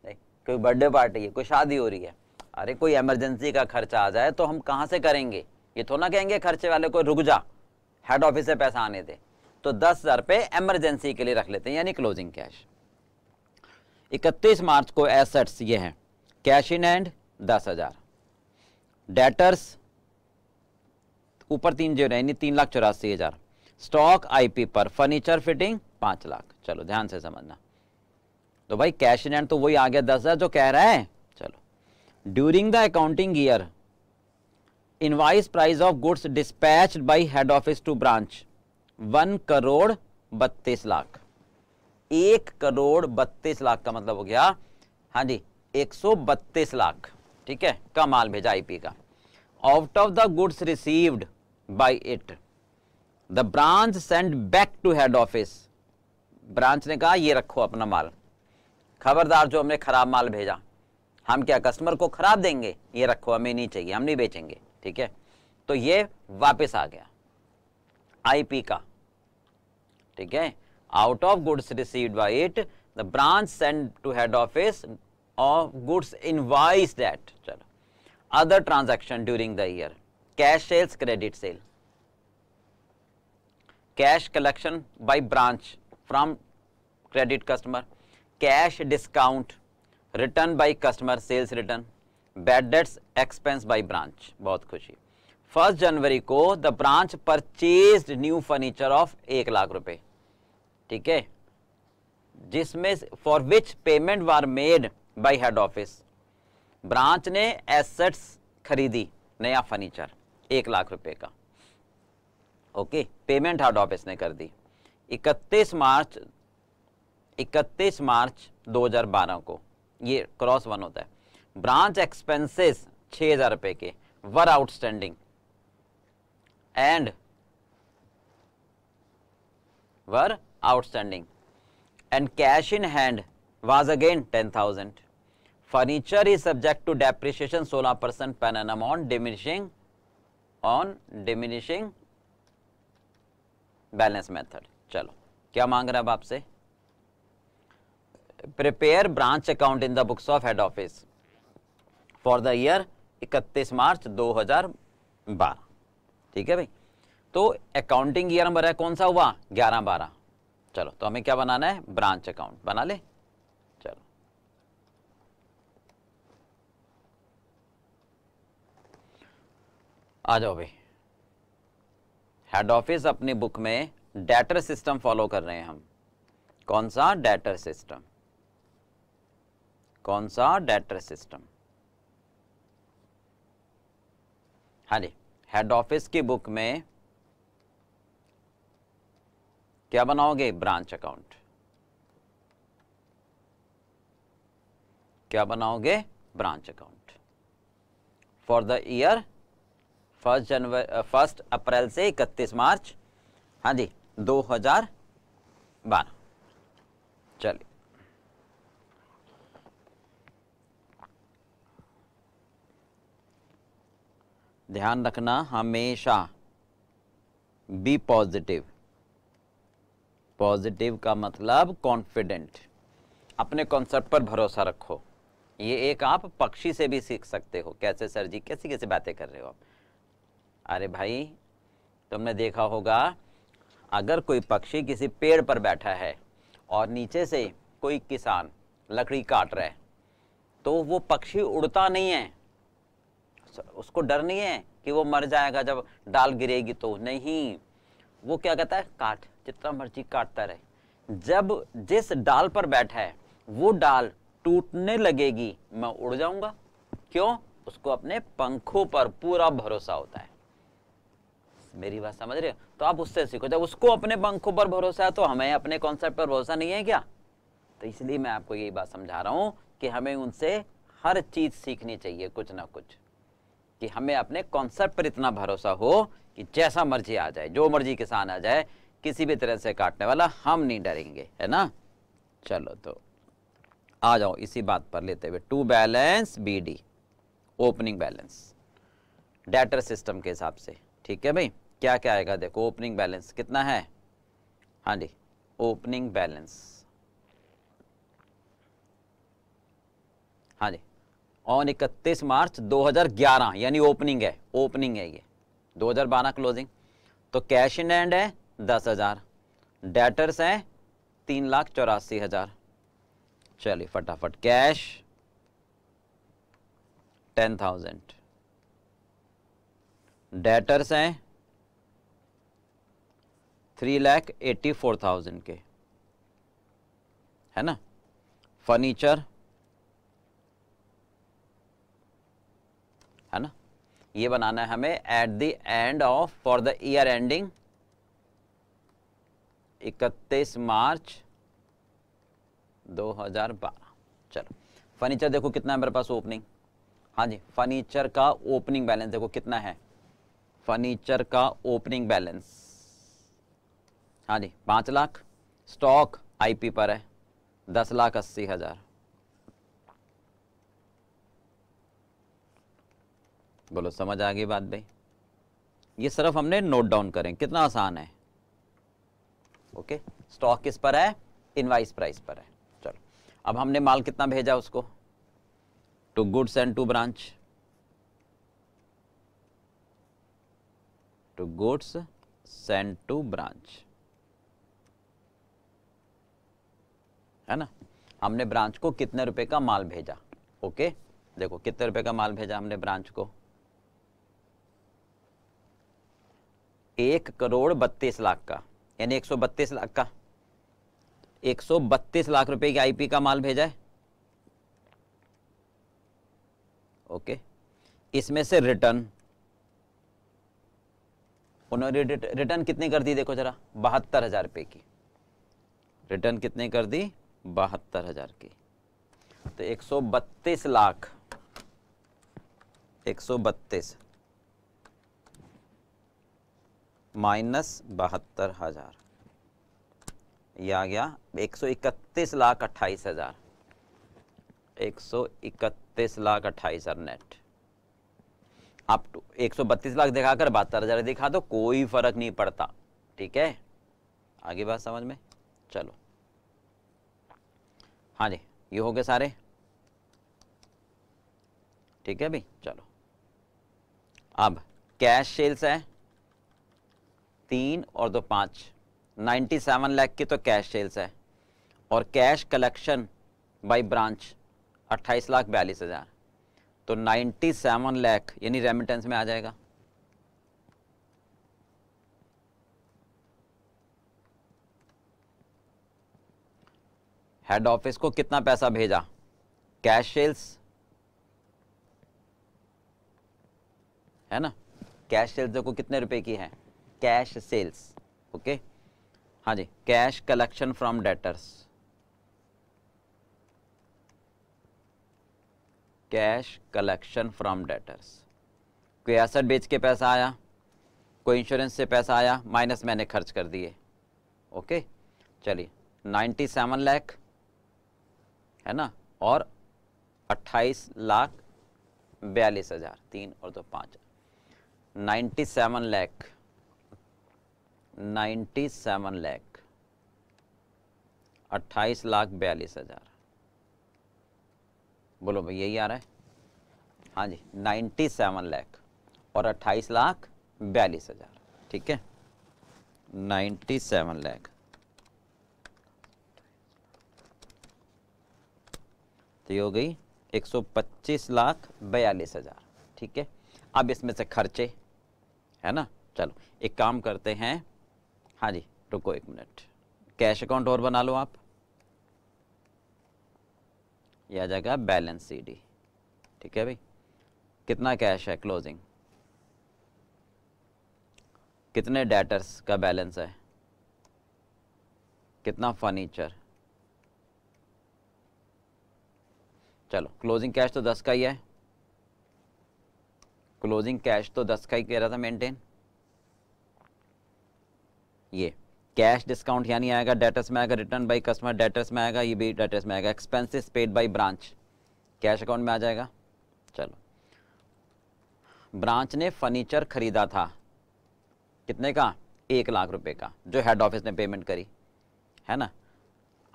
नहीं कोई बर्थडे पार्टी है कोई शादी हो रही है अरे कोई इमरजेंसी का खर्चा आ जाए तो हम कहाँ से करेंगे ये थोड़ा ना कहेंगे खर्चे वाले को रुक जा हेड ऑफिस से पैसा आने दे तो दस हज़ार रुपये एमरजेंसी के लिए रख लेते हैं यानी क्लोजिंग कैश इकतीस मार्च को एसेट्स ये हैं कैश इन हैंड दस हज़ार डेटर्स ऊपर तीन जो यानी तीन लाख चौरासी हज़ार स्टॉक आईपी पर फर्नीचर फिटिंग पांच लाख चलो ध्यान से समझना तो भाई कैश इन हैंड तो वही आ गया दस हज़ार जो कह रहा है चलो during the accounting year invoice price of goods dispatch by head office to branch one crore बत्तीस लाख एक करोड़ बत्तीस लाख का मतलब हो गया हाँ जी एक सौ बत्तीस लाख ठीक है का माल भेजा आईपी का out of the goods received by it the branch sent back to head office branch ने कहा ये रखो अपना माल खबरदार जो हमने खराब माल भेजा हम क्या कस्टमर को खराब देंगे ये रखो हमें नहीं चाहिए हम नहीं बेचेंगे ठीक है तो ये वापस आ गया आईपी का ठीक है out of goods receive by it the branch send to head office of goods invoice that चलो other transaction during the year cash sales credit sale cash collection by branch from credit customer cash discount return by customer sales return bad debts expense by branch बहुत खुशी first जनवरी को the branch purchase new furniture of एक लाख रुपए ठीक है जिसमें for which payment war made by head office branch ने एसेट्स खरीदी नया फर्नीचर एक लाख रुपए का ओके पेमेंट हेड ऑफिस ने कर दी 31 मार्च 31 मार्च 2012 को ये क्रॉस वन होता है ब्रांच एक्सपेंसेस हजार रुपए के were outstanding and were outstanding and cash in hand was again ten thousand furniture is subject to depreciation सोलह percent per an amount diminishing on diminishing balance method चलो क्या मांग रहे हैं अब आपसे prepare branch account in the books of head office for the year इकतीस March दो हजार बारह ठीक है भाई तो अकाउंटिंग ईयर नंबर है कौन सा हुआ ग्यारह बारह चलो तो हमें क्या बनाना है ब्रांच अकाउंट बना ले चलो आ जाओ भाई हेड ऑफिस अपनी बुक में डेटर सिस्टम फॉलो कर रहे हैं हम कौन सा डेटर सिस्टम कौन सा डेटर सिस्टम हाँ जी हेड ऑफिस की बुक में क्या बनाओगे ब्रांच अकाउंट क्या बनाओगे branch account for the year first जनवरी फर्स्ट अप्रैल से इकतीस मार्च हाँ जी दो हजार बारह ध्यान रखना हमेशा बी पॉजिटिव पॉजिटिव का मतलब कॉन्फिडेंट अपने कॉन्सेप्ट पर भरोसा रखो ये एक आप पक्षी से भी सीख सकते हो कैसे सर जी कैसी कैसी बातें कर रहे हो आप अरे भाई तुमने देखा होगा अगर कोई पक्षी किसी पेड़ पर बैठा है और नीचे से कोई किसान लकड़ी काट रहा है तो वो पक्षी उड़ता नहीं है उसको डर नहीं है कि वो मर जाएगा जब डाल गिरेगी तो नहीं वो क्या कहता है काट जितना मर्जी काटता रहे जब जिस डाल पर बैठा है वो डाल टूटने लगेगी मैं उड़ जाऊंगा क्यों उसको अपने पंखों पर पूरा भरोसा होता है मेरी बात समझ रहे हो तो आप उससे सीखो जब उसको अपने पंखों पर भरोसा है तो हमें अपने कॉन्सेप्ट पर भरोसा नहीं है क्या तो इसलिए मैं आपको यही बात समझा रहा हूँ कि हमें उनसे हर चीज़ सीखनी चाहिए कुछ ना कुछ कि हमें अपने कॉन्सेप्ट पर इतना भरोसा हो कि जैसा मर्जी आ जाए जो मर्जी किसान आ जाए किसी भी तरह से काटने वाला हम नहीं डरेंगे है ना चलो तो आ जाओ इसी बात पर लेते हुए to balance B D opening balance debtor system के हिसाब से ठीक है भाई क्या क्या आएगा देखो ओपनिंग बैलेंस कितना है हाँ जी ओपनिंग बैलेंस हाँ जी ऑन 31 मार्च 2011 यानी ओपनिंग है ओपनिंग है ये 2012 क्लोजिंग तो कैश इन एंड है दस हज़ार डेटर्स हैं तीन लाख चौरासी हज़ार चलिए फटाफट कैश टेन थाउजेंड डेटर्स हैं three lakh eighty four thousand के है ना फर्नीचर ये बनाना है हमें at the end of for the year ending 31 March 2012 चलो फर्नीचर देखो कितना है मेरे पास ओपनिंग हाँ जी फर्नीचर का ओपनिंग बैलेंस देखो कितना है फर्नीचर का ओपनिंग बैलेंस हाँ जी पाँच लाख स्टॉक आईपी पर है दस लाख अस्सी हज़ार बोलो समझ आ गई बात भाई ये सिर्फ हमने नोट डाउन करें कितना आसान है ओके स्टॉक किस पर है इनवाइस प्राइस पर है चलो अब हमने माल कितना भेजा उसको to goods and to branch to goods send to branch है ना हमने ब्रांच को कितने रुपए का माल भेजा ओके देखो कितने रुपए का माल भेजा हमने ब्रांच को एक करोड़ बत्तीस लाख का यानी एक सौ बत्तीस लाख का एक सौ बत्तीस लाख रुपए की आईपी का माल भेजा है ओके इसमें से रिटर्न उन्होंने रिटर्न कितनी कर दी देखो जरा बहत्तर हजार रुपये की रिटर्न कितने कर दी बहत्तर हजार की तो एक सौ बत्तीस लाख एक सौ बत्तीस माइनस बहत्तर हज़ार ये आ गया एक सौ इकतीस लाख अट्ठाईस हज़ार एक सौ इकतीस लाख अट्ठाईस हज़ार नेट आप तो एक सौ बत्तीस लाख दिखाकर बहत्तर हज़ार दिखा दो कोई फ़र्क नहीं पड़ता ठीक है आगे बात समझ में चलो हाँ जी ये हो गए सारे ठीक है भाई चलो अब कैश सेल्स है तीन और दो पाँच नाइन्टी सेवन लैख की तो कैश सेल्स है और कैश कलेक्शन बाय ब्रांच अट्ठाईस लाख बयालीस हज़ार तो नाइन्टी सेवन लैख यानी रेमिटेंस में आ जाएगा हेड ऑफिस को कितना पैसा भेजा कैश सेल्स है ना कैश सेल्स देखो कितने रुपए की है कैश सेल्स ओके हाँ जी cash collection from debtors cash collection from debtors कोई एसेट बेच के पैसा आया कोई इंश्योरेंस से पैसा आया माइनस मैंने खर्च कर दिए ओके चलिए नाइन्टी सेवन लैख है ना और अट्ठाईस लाख बयालीस हज़ार तीन और दो पाँच ninety seven lakh ninety seven lakh अट्ठाईस लाख बयालीस हज़ार बोलो भाई यही आ रहा है हाँ जी नाइन्टी सेवन लैख और अट्ठाईस लाख बयालीस हज़ार ठीक है नाइन्टी सेवन लैख तो ये हो गई एक सौ पच्चीस लाख बयालीस हज़ार ठीक है अब इसमें से खर्चे है ना चलो एक काम करते हैं हाँ जी रुको एक मिनट कैश अकाउंट और बना लो आप यह आ जाएगा बैलेंस सी डी ठीक है भाई कितना कैश है क्लोजिंग कितने डेटर्स का बैलेंस है कितना फर्नीचर चलो क्लोजिंग कैश तो दस का ही है क्लोजिंग कैश तो दस का ही कह रहा था मेंटेन ये कैश डिस्काउंट यानी आएगा डेटर्स में आएगा रिटर्न बाई कस्टमर डेटर्स में आएगा ये भी डेटर्स में आएगा expenses paid by branch cash account में आ जाएगा चलो ब्रांच ने फर्नीचर खरीदा था कितने का एक लाख रुपए का जो हेड ऑफिस ने पेमेंट करी है ना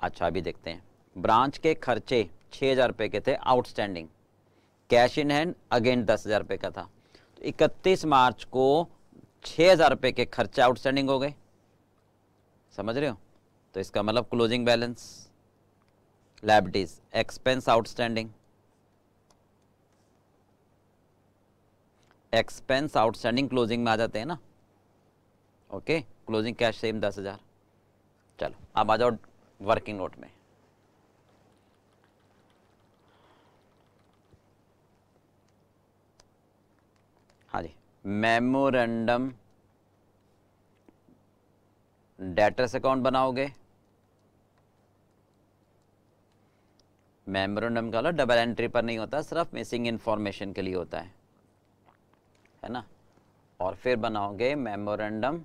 अच्छा अभी देखते हैं ब्रांच के खर्चे छः हज़ार रुपये के थे outstanding cash in hand again दस हज़ार रुपये का था तो इकतीस मार्च को छः हज़ार रुपये के खर्चे आउटस्टैंडिंग हो गए समझ रहे हो तो इसका मतलब closing balance liabilities expense outstanding expense outstanding closing में आ जाते हैं ना ओके क्लोजिंग कैश सेम दस हज़ार चलो अब आ जाओ वर्किंग नोट में हाँ जी मेमोरेंडम डेटर्स अकाउंट बनाओगे मेमोरेंडम का लो डबल एंट्री पर नहीं होता सिर्फ मिसिंग इंफॉर्मेशन के लिए होता है है ना और फिर बनाओगे मेमोरेंडम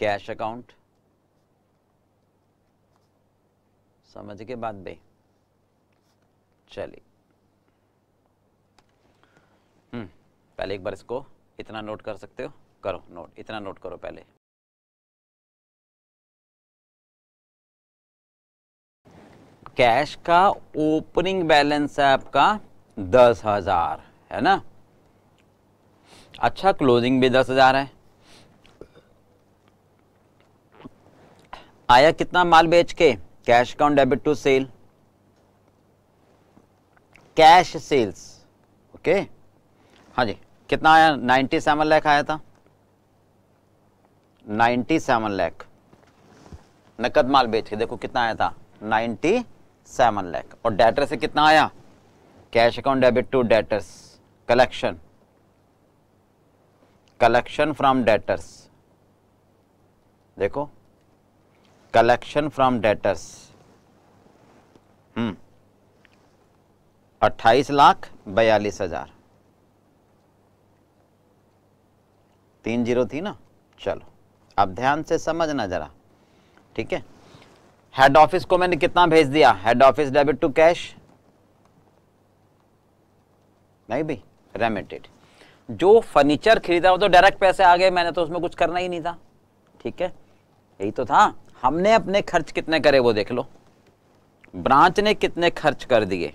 कैश अकाउंट समझ के बाद भाई चलिए हम्म, पहले एक बार इसको इतना नोट कर सकते हो करो नोट इतना नोट करो पहले कैश का ओपनिंग बैलेंस है आपका दस हजार है ना अच्छा क्लोजिंग भी दस हजार है आया कितना माल बेच के cash account debit to sale cash sales okay हाँ जी कितना आया नाइन्टी सेवन लैख आया था नाइन्टी सेवन लैख नकद माल बेच के देखो कितना आया था नाइन्टी सेवन लैख और डेटर से कितना आया cash account debit to debtors collection collection from debtors देखो कलेक्शन फ्रॉम डेटर्स हम्म अट्ठाईस लाख बयालीस हजार तीन जीरो थी ना चलो अब ध्यान से समझना जरा ठीक है हेड ऑफिस को मैंने कितना भेज दिया head office debit to cash नहीं भाई रेमिटेड जो फर्नीचर खरीदा वो तो डायरेक्ट पैसे आ गए मैंने तो उसमें कुछ करना ही नहीं था ठीक है यही तो था हमने अपने खर्च कितने करे वो देख लो ब्रांच ने कितने खर्च कर दिए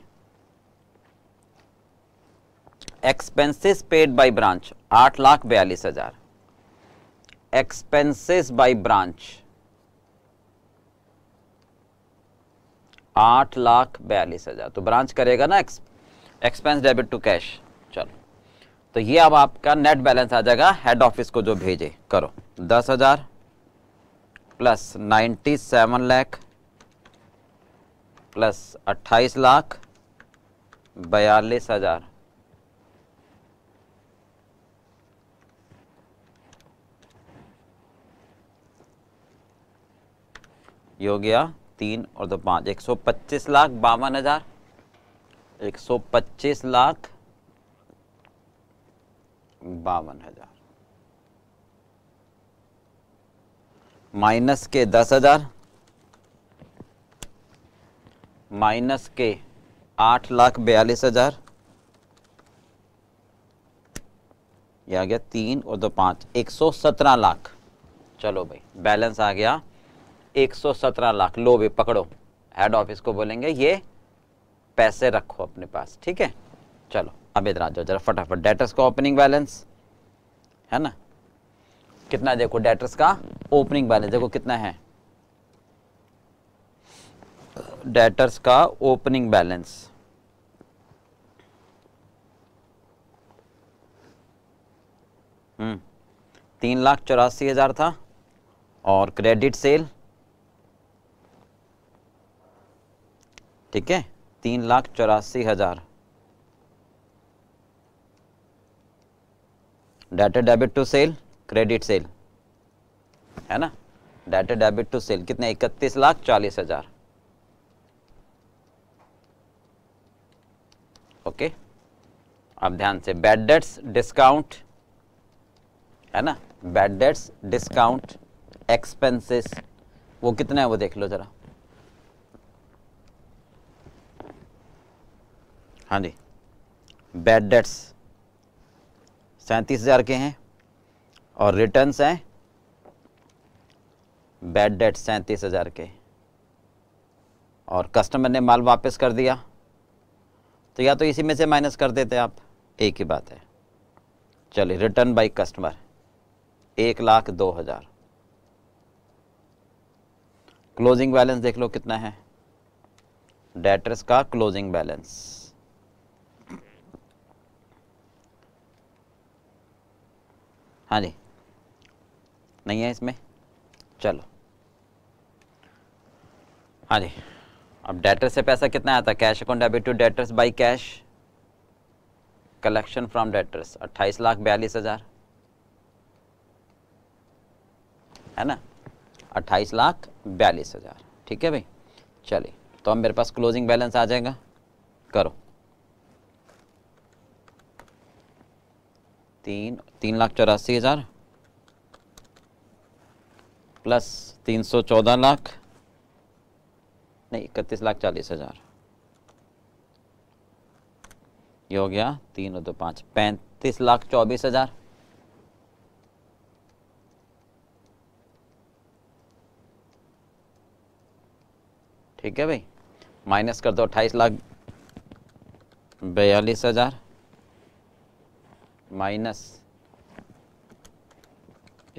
एक्सपेंसेस पेड बाय ब्रांच आठ लाख बयालीस हजार एक्सपेंसेस बाय ब्रांच आठ लाख बयालीस हज़ार तो ब्रांच करेगा ना एक्स एक्सपेंस डेबिट टू कैश चलो तो ये अब आपका नेट बैलेंस आ जाएगा हेड ऑफिस को जो भेजे करो दस हज़ार plus ninety seven lakh plus अट्ठाईस लाख बयालीस हज़ार ये हो गया तीन और दो पाँच एक सौ पच्चीस लाख बावन हज़ार एक सौ पच्चीस लाख बावन हज़ार माइनस के दस हज़ार माइनस के आठ लाख बयालीस हज़ार आ गया तीन और दो पाँच एक सौ सत्रह लाख चलो भाई बैलेंस आ गया 117 लाख लो भी पकड़ो हेड ऑफिस को बोलेंगे ये पैसे रखो अपने पास ठीक है चलो अब इधर आ जाओ जरा फटाफट डेटर्स का ओपनिंग बैलेंस है ना कितना देखो डेटर्स का ओपनिंग बैलेंस देखो कितना है डेटर्स का ओपनिंग बैलेंस हम्म, तीन लाख चौरासी हज़ार था और क्रेडिट सेल ठीक है तीन लाख चौरासी हज़ार डाटा debit to sale credit sale है ना डाटा डेबिट टू सेल कितने इकतीस लाख चालीस हज़ार ओके आप ध्यान से बैड डेट्स डिस्काउंट है ना बैड डेट्स डिस्काउंट एक्सपेंसेस वो कितना है वो देख लो ज़रा हाँ जी बैड डेट्स सैंतीस हज़ार के हैं और रिटर्न्स हैं बैड डेट्स सैंतीस हज़ार के और कस्टमर ने माल वापस कर दिया तो या तो इसी में से माइनस कर देते आप एक ही बात है चलिए रिटर्न बाई कस्टमर एक लाख दो हज़ार क्लोजिंग बैलेंस देख लो कितना है डेटर्स का क्लोजिंग बैलेंस हाँ जी नहीं है इसमें चलो हाँ जी अब डेटर से पैसा कितना आता है cash account debit to debtors by cash collection from debtors अट्ठाईस लाख बयालीस हज़ार है ना अट्ठाईस लाख बयालीस हज़ार ठीक है भाई चलिए तो अब मेरे पास क्लोजिंग बैलेंस आ जाएगा करो तीन तीन लाख चौरासी हज़ार प्लस तीन सौ चौदह लाख नहीं इकतीस लाख चालीस हज़ार ये हो गया तीन और दो पाँच पैंतीस लाख चौबीस हज़ार ठीक है भाई माइनस कर दो अट्ठाईस लाख बयालीस हज़ार माइनस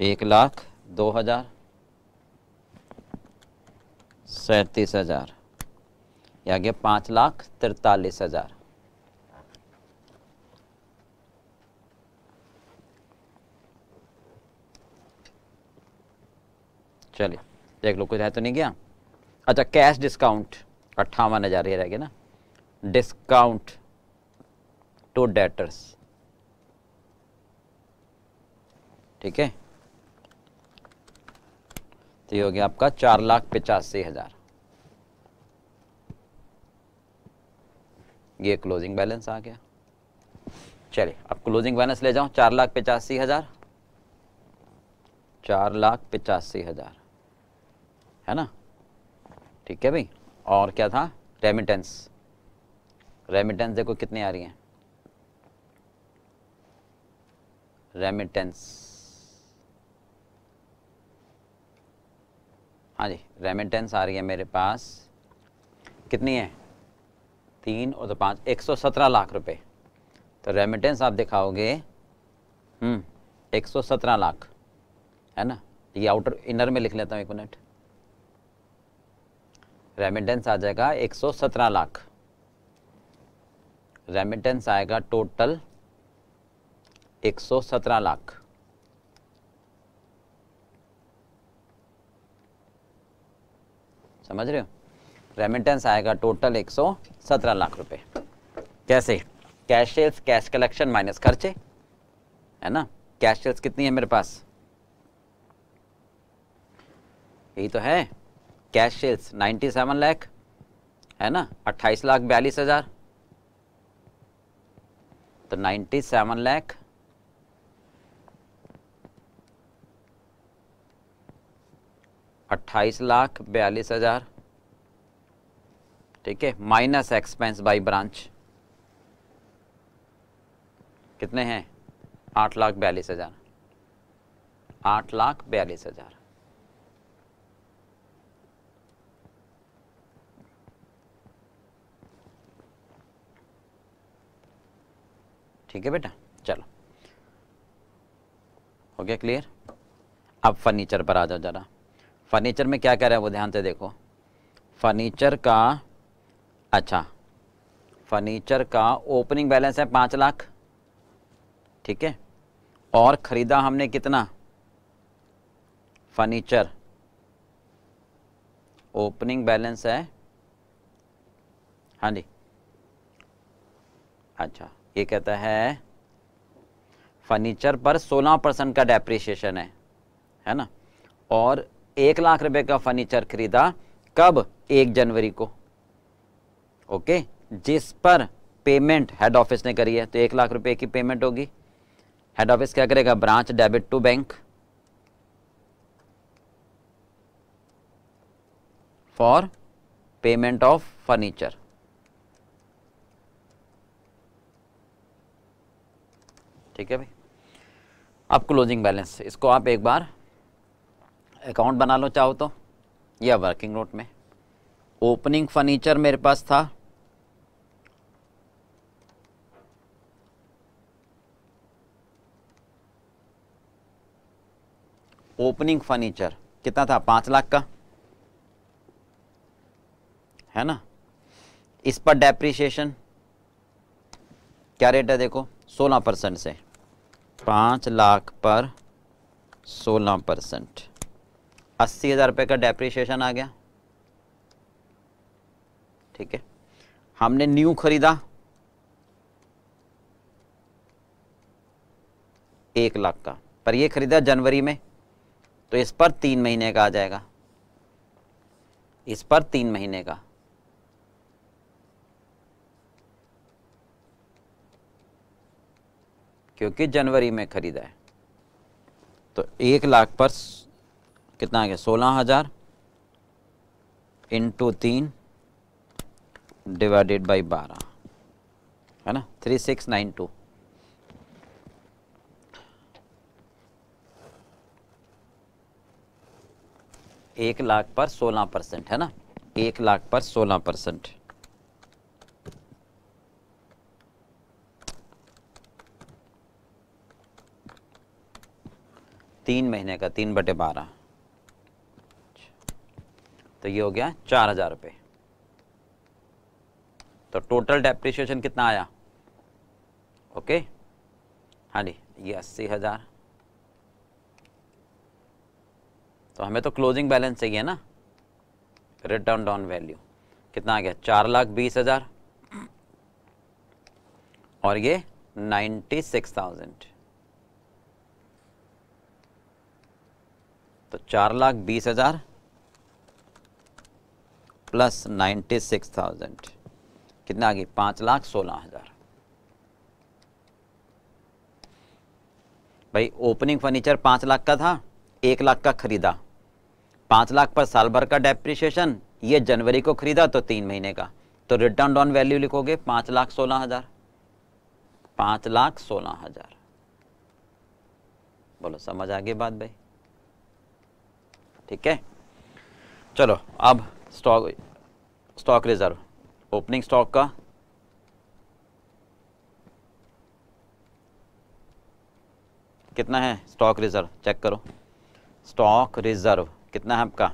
एक लाख दो हज़ार सैतीस हज़ार या गया पांच लाख तिरतालीस हज़ार चलिए देख लो कुछ है तो नहीं गया अच्छा कैश डिस्काउंट अट्ठावन हज़ार ये रह गया ना डिस्काउंट टू डेटर्स ठीक है तो ये हो गया आपका चार लाख पचासी हजार ये क्लोजिंग बैलेंस आ गया चलिए अब क्लोजिंग बैलेंस ले जाऊं चार लाख पचासी हजार चार लाख पचासी हजार है ना ठीक है भाई और क्या था रेमिटेंस रेमिटेंस देखो कितनी आ रही हैं रेमिटेंस हाँ जी रेमिटेंस आ रही है मेरे पास कितनी है तीन और तो पाँच एक सौ सत्रह लाख रुपए तो रेमिटेंस आप दिखाओगे हम्म, एक सौ सत्रह लाख है ना ये आउटर इनर में लिख लेता हूँ एक मिनट रेमिटेंस आ जाएगा एक सौ सत्रह लाख रेमिटेंस आएगा टोटल एक सौ सत्रह लाख समझ रहे हो रेमिटेंस आएगा टोटल 117 लाख रुपए कैसे cash sales cash collection minus खर्चे है ना कैश सेल्स कितनी है मेरे पास यही तो है कैश सेल्स 97 लाख है ना 28 लाख बयालीस हज़ार तो 97 लाख अट्ठाईस लाख बयालीस हज़ार ठीक है माइनस एक्सपेंस बाई ब्रांच कितने हैं आठ लाख बयालीस हज़ार आठ लाख बयालीस हज़ार ठीक है बेटा चलो हो गया क्लियर अब फर्नीचर पर आ जाओ जरा फर्नीचर में क्या कह रहे हैं वो ध्यान से देखो फर्नीचर का अच्छा फर्नीचर का ओपनिंग बैलेंस है पाँच लाख ठीक है और ख़रीदा हमने कितना फर्नीचर ओपनिंग बैलेंस है हाँ जी अच्छा ये कहता है फर्नीचर पर 16 परसेंट का डेप्रिसिएशन है है ना और एक लाख रुपए का फर्नीचर खरीदा कब एक जनवरी को ओके जिस पर पेमेंट हेड ऑफिस ने करी है तो एक लाख रुपए की पेमेंट होगी हेड ऑफिस क्या करेगा branch debit to bank for payment of furniture ठीक है भाई अब क्लोजिंग बैलेंस इसको आप एक बार अकाउंट बना लो चाहो तो या वर्किंग नोट में ओपनिंग फर्नीचर मेरे पास था ओपनिंग फर्नीचर कितना था पांच लाख का है ना इस पर डेप्रीशिएशन क्या रेट है देखो सोलह परसेंट से पांच लाख पर सोलह परसेंट अस्सी हज़ार रुपये का डेप्रीशिएशन आ गया ठीक है हमने न्यू खरीदा एक लाख का पर ये खरीदा जनवरी में तो इस पर तीन महीने का आ जाएगा इस पर तीन महीने का क्योंकि जनवरी में खरीदा है तो एक लाख पर कितना आ गया सोलह हज़ार इंटू तीन डिवाइडेड बाई बारह है ना थ्री सिक्स नाइन टू एक लाख पर सोलह परसेंट है ना एक लाख पर सोलह परसेंट तीन महीने का तीन बटे बारह तो ये हो गया चार हज़ार रुपये तो टोटल डेप्रिशिएशन कितना आया ओके हाँ जी ये अस्सी हज़ार तो हमें तो क्लोजिंग बैलेंस चाहिए ना रिटर्न डाउन वैल्यू कितना आ गया चार लाख बीस हज़ार और ये नाइन्टी सिक्स थाउजेंड तो चार लाख बीस हज़ार प्लस नाइन्टी सिक्स थाउजेंड कितना आ गई पाँच लाख सोलह हज़ार भाई ओपनिंग फर्नीचर पाँच लाख का था एक लाख का खरीदा पाँच लाख पर साल भर का डेप्रिशिएशन ये जनवरी को खरीदा तो तीन महीने का तो रिटर्न ऑन वैल्यू लिखोगे पाँच लाख सोलह हज़ार पाँच लाख सोलह हज़ार बोलो समझ आ गई बात भाई ठीक है चलो अब stock stock reserve opening stock का कितना है स्टॉक रिजर्व चेक करो स्टॉक रिजर्व कितना है आपका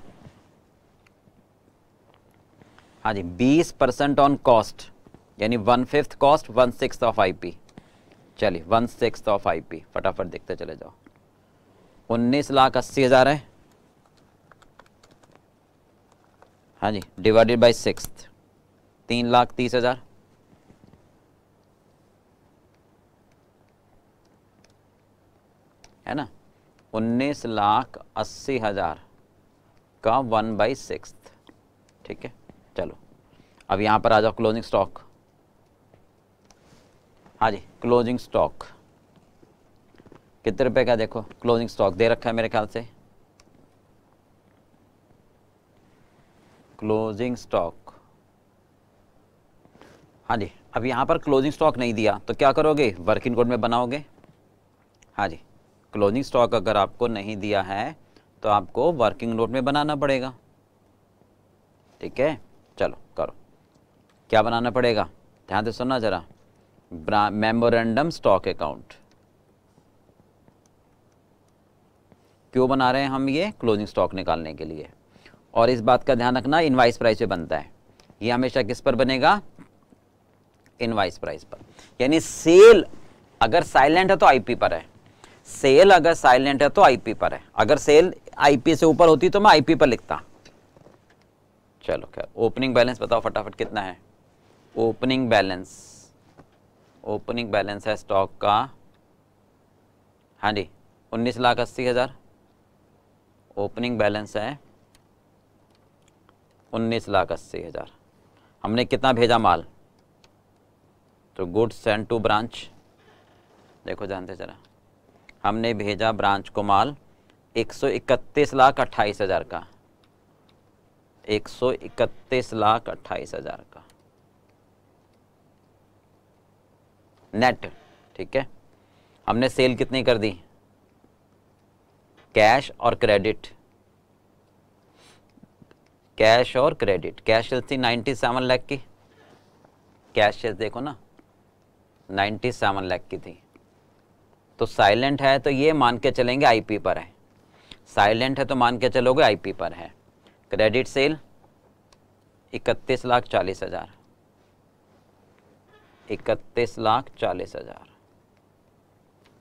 हाँ जी बीस परसेंट ऑन कॉस्ट यानी one fifth cost one six of IP चलिए वन सिक्स ऑफ आईपी फटाफट देखते चले जाओ उन्नीस लाख अस्सी हज़ार है हाँ जी डिवाइडेड बाई सिक्स तीन लाख तीस हज़ार है ना उन्नीस लाख अस्सी हज़ार का वन बाई सिक्स ठीक है चलो अब यहाँ पर आ जाओ क्लोजिंग स्टॉक हाँ जी क्लोजिंग स्टॉक कितने रुपए का देखो क्लोजिंग स्टॉक दे रखा है मेरे ख्याल से क्लोजिंग स्टॉक हाँ जी अब यहाँ पर क्लोजिंग स्टॉक नहीं दिया तो क्या करोगे वर्किंग कोड में बनाओगे हाँ जी क्लोजिंग स्टॉक अगर आपको नहीं दिया है तो आपको वर्किंग नोट में बनाना पड़ेगा ठीक है चलो करो क्या बनाना पड़ेगा ध्यान से सुनना ज़रा मेमोरेंडम स्टॉक अकाउंट क्यों बना रहे हैं हम ये क्लोजिंग स्टॉक निकालने के लिए और इस बात का ध्यान रखना इनवाइस प्राइस पे बनता है ये हमेशा किस पर बनेगा इनवाइस प्राइस पर यानी सेल अगर साइलेंट है तो आईपी पर है सेल अगर साइलेंट है तो आईपी पर है अगर सेल आईपी से ऊपर होती तो मैं आईपी पर लिखता चलो क्या ओपनिंग बैलेंस बताओ फटाफट कितना है ओपनिंग बैलेंस ओपनिंग बैलेंस है स्टॉक का हाँ जी उन्नीस लाख अस्सी हज़ार ओपनिंग बैलेंस है उन्नीस लाख अस्सी हज़ार हमने कितना भेजा माल तो गुड सेंड टू ब्रांच देखो जानते जरा हमने भेजा ब्रांच को माल एक सौ इकतीस लाख अट्ठाईस हज़ार का एक सौ इकतीस लाख अट्ठाईस हज़ार का नेट ठीक है हमने सेल कितनी कर दी कैश और क्रेडिट कैश और क्रेडिट कैश थी नाइन्टी सेवन लैख की कैश देखो ना नाइन्टी सेवन लैख की थी तो साइलेंट है तो ये मान के चलेंगे आईपी पर है साइलेंट है तो मान के चलोगे आईपी पर है क्रेडिट सेल इकतीस लाख चालीस हज़ार इकतीस लाख चालीस हज़ार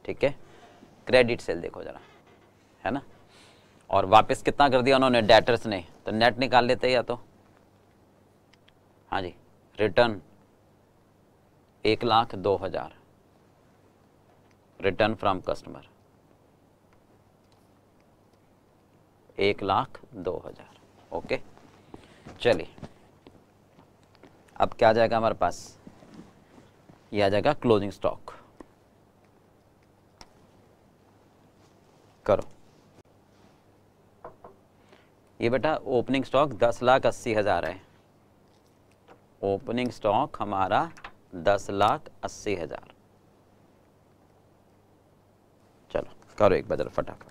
ठीक है क्रेडिट सेल देखो ज़रा है ना और वापस कितना कर दिया उन्होंने डेटर्स ने तो नेट निकाल लेते या तो हाँ जी रिटर्न एक लाख दो हज़ार रिटर्न फ्रॉम कस्टमर एक लाख दो हज़ार ओके चलिए अब क्या आ जाएगा हमारे पास ये आ जाएगा क्लोजिंग स्टॉक करो ये बेटा ओपनिंग स्टॉक दस लाख अस्सी हज़ार है ओपनिंग स्टॉक हमारा दस लाख अस्सी हज़ार चलो करो एक बदल फटाफट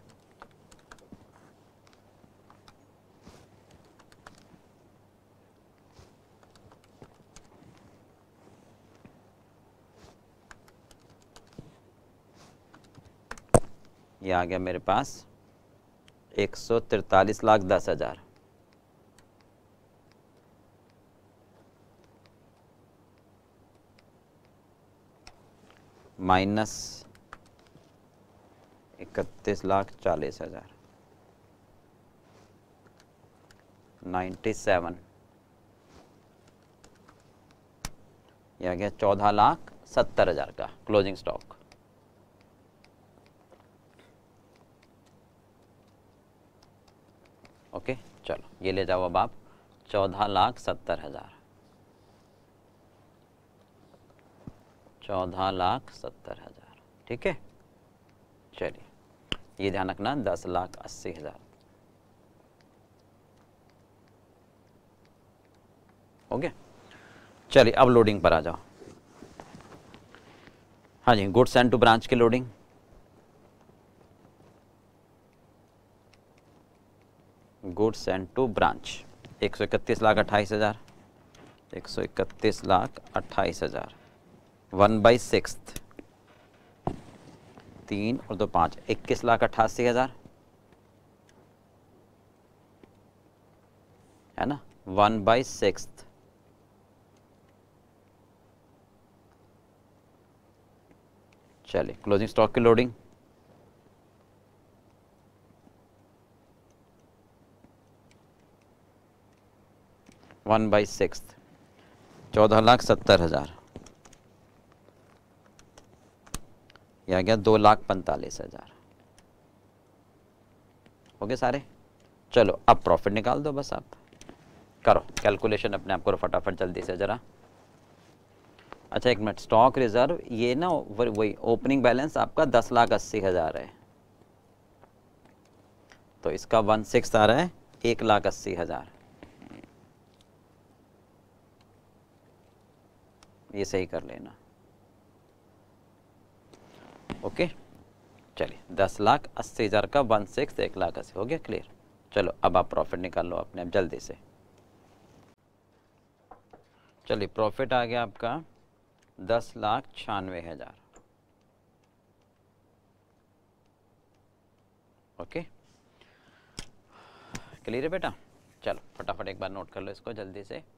ये आ गया मेरे पास एक सौ तिरतालीस लाख दस हज़ार माइनस इकतीस लाख चालीस हज़ार नाइन्टी सेवन यह गया चौदह लाख सत्तर हज़ार का क्लोजिंग स्टॉक चलो ये ले जाओ अब आप चौदह लाख सत्तर हज़ार चौदह लाख सत्तर हज़ार ठीक है चलिए ये ध्यान रखना दस लाख अस्सी हज़ार हो गया चलिए अब लोडिंग पर आ जाओ हाँ जी गुड्स एंड टू ब्रांच की loading goods send to branch एक सौ इकतीस लाख अट्ठाईस हज़ार एक सौ इकतीस लाख अट्ठाईस हज़ार वन बाई सिक्स तीन और दो पाँच इक्कीस लाख अट्ठासी हज़ार है ना वन बाई सिक्स चलिए क्लोजिंग स्टॉक की लोडिंग वन बाई सिक्स चौदह लाख सत्तर हज़ार यह आ गया दो लाख पैंतालीस हज़ार हो गए सारे चलो अब प्रॉफिट निकाल दो बस आप करो कैलकुलेशन अपने आप करो फटाफट जल्दी से ज़रा अच्छा एक मिनट स्टॉक रिज़र्व ये ना वही ओपनिंग बैलेंस आपका दस लाख अस्सी हज़ार है तो इसका वन सिक्स आ रहा है एक लाख अस्सी हज़ार ये सही कर लेना ओके चलिए दस लाख अस्सी हज़ार का वन सिक्स एक लाख अस्सी हो गया क्लियर चलो अब आप प्रॉफिट निकाल लो अपने आप जल्दी से चलिए प्रॉफिट आ गया आपका दस लाख छियानवे हज़ार ओके क्लियर है बेटा चलो फटाफट एक बार नोट कर लो इसको जल्दी से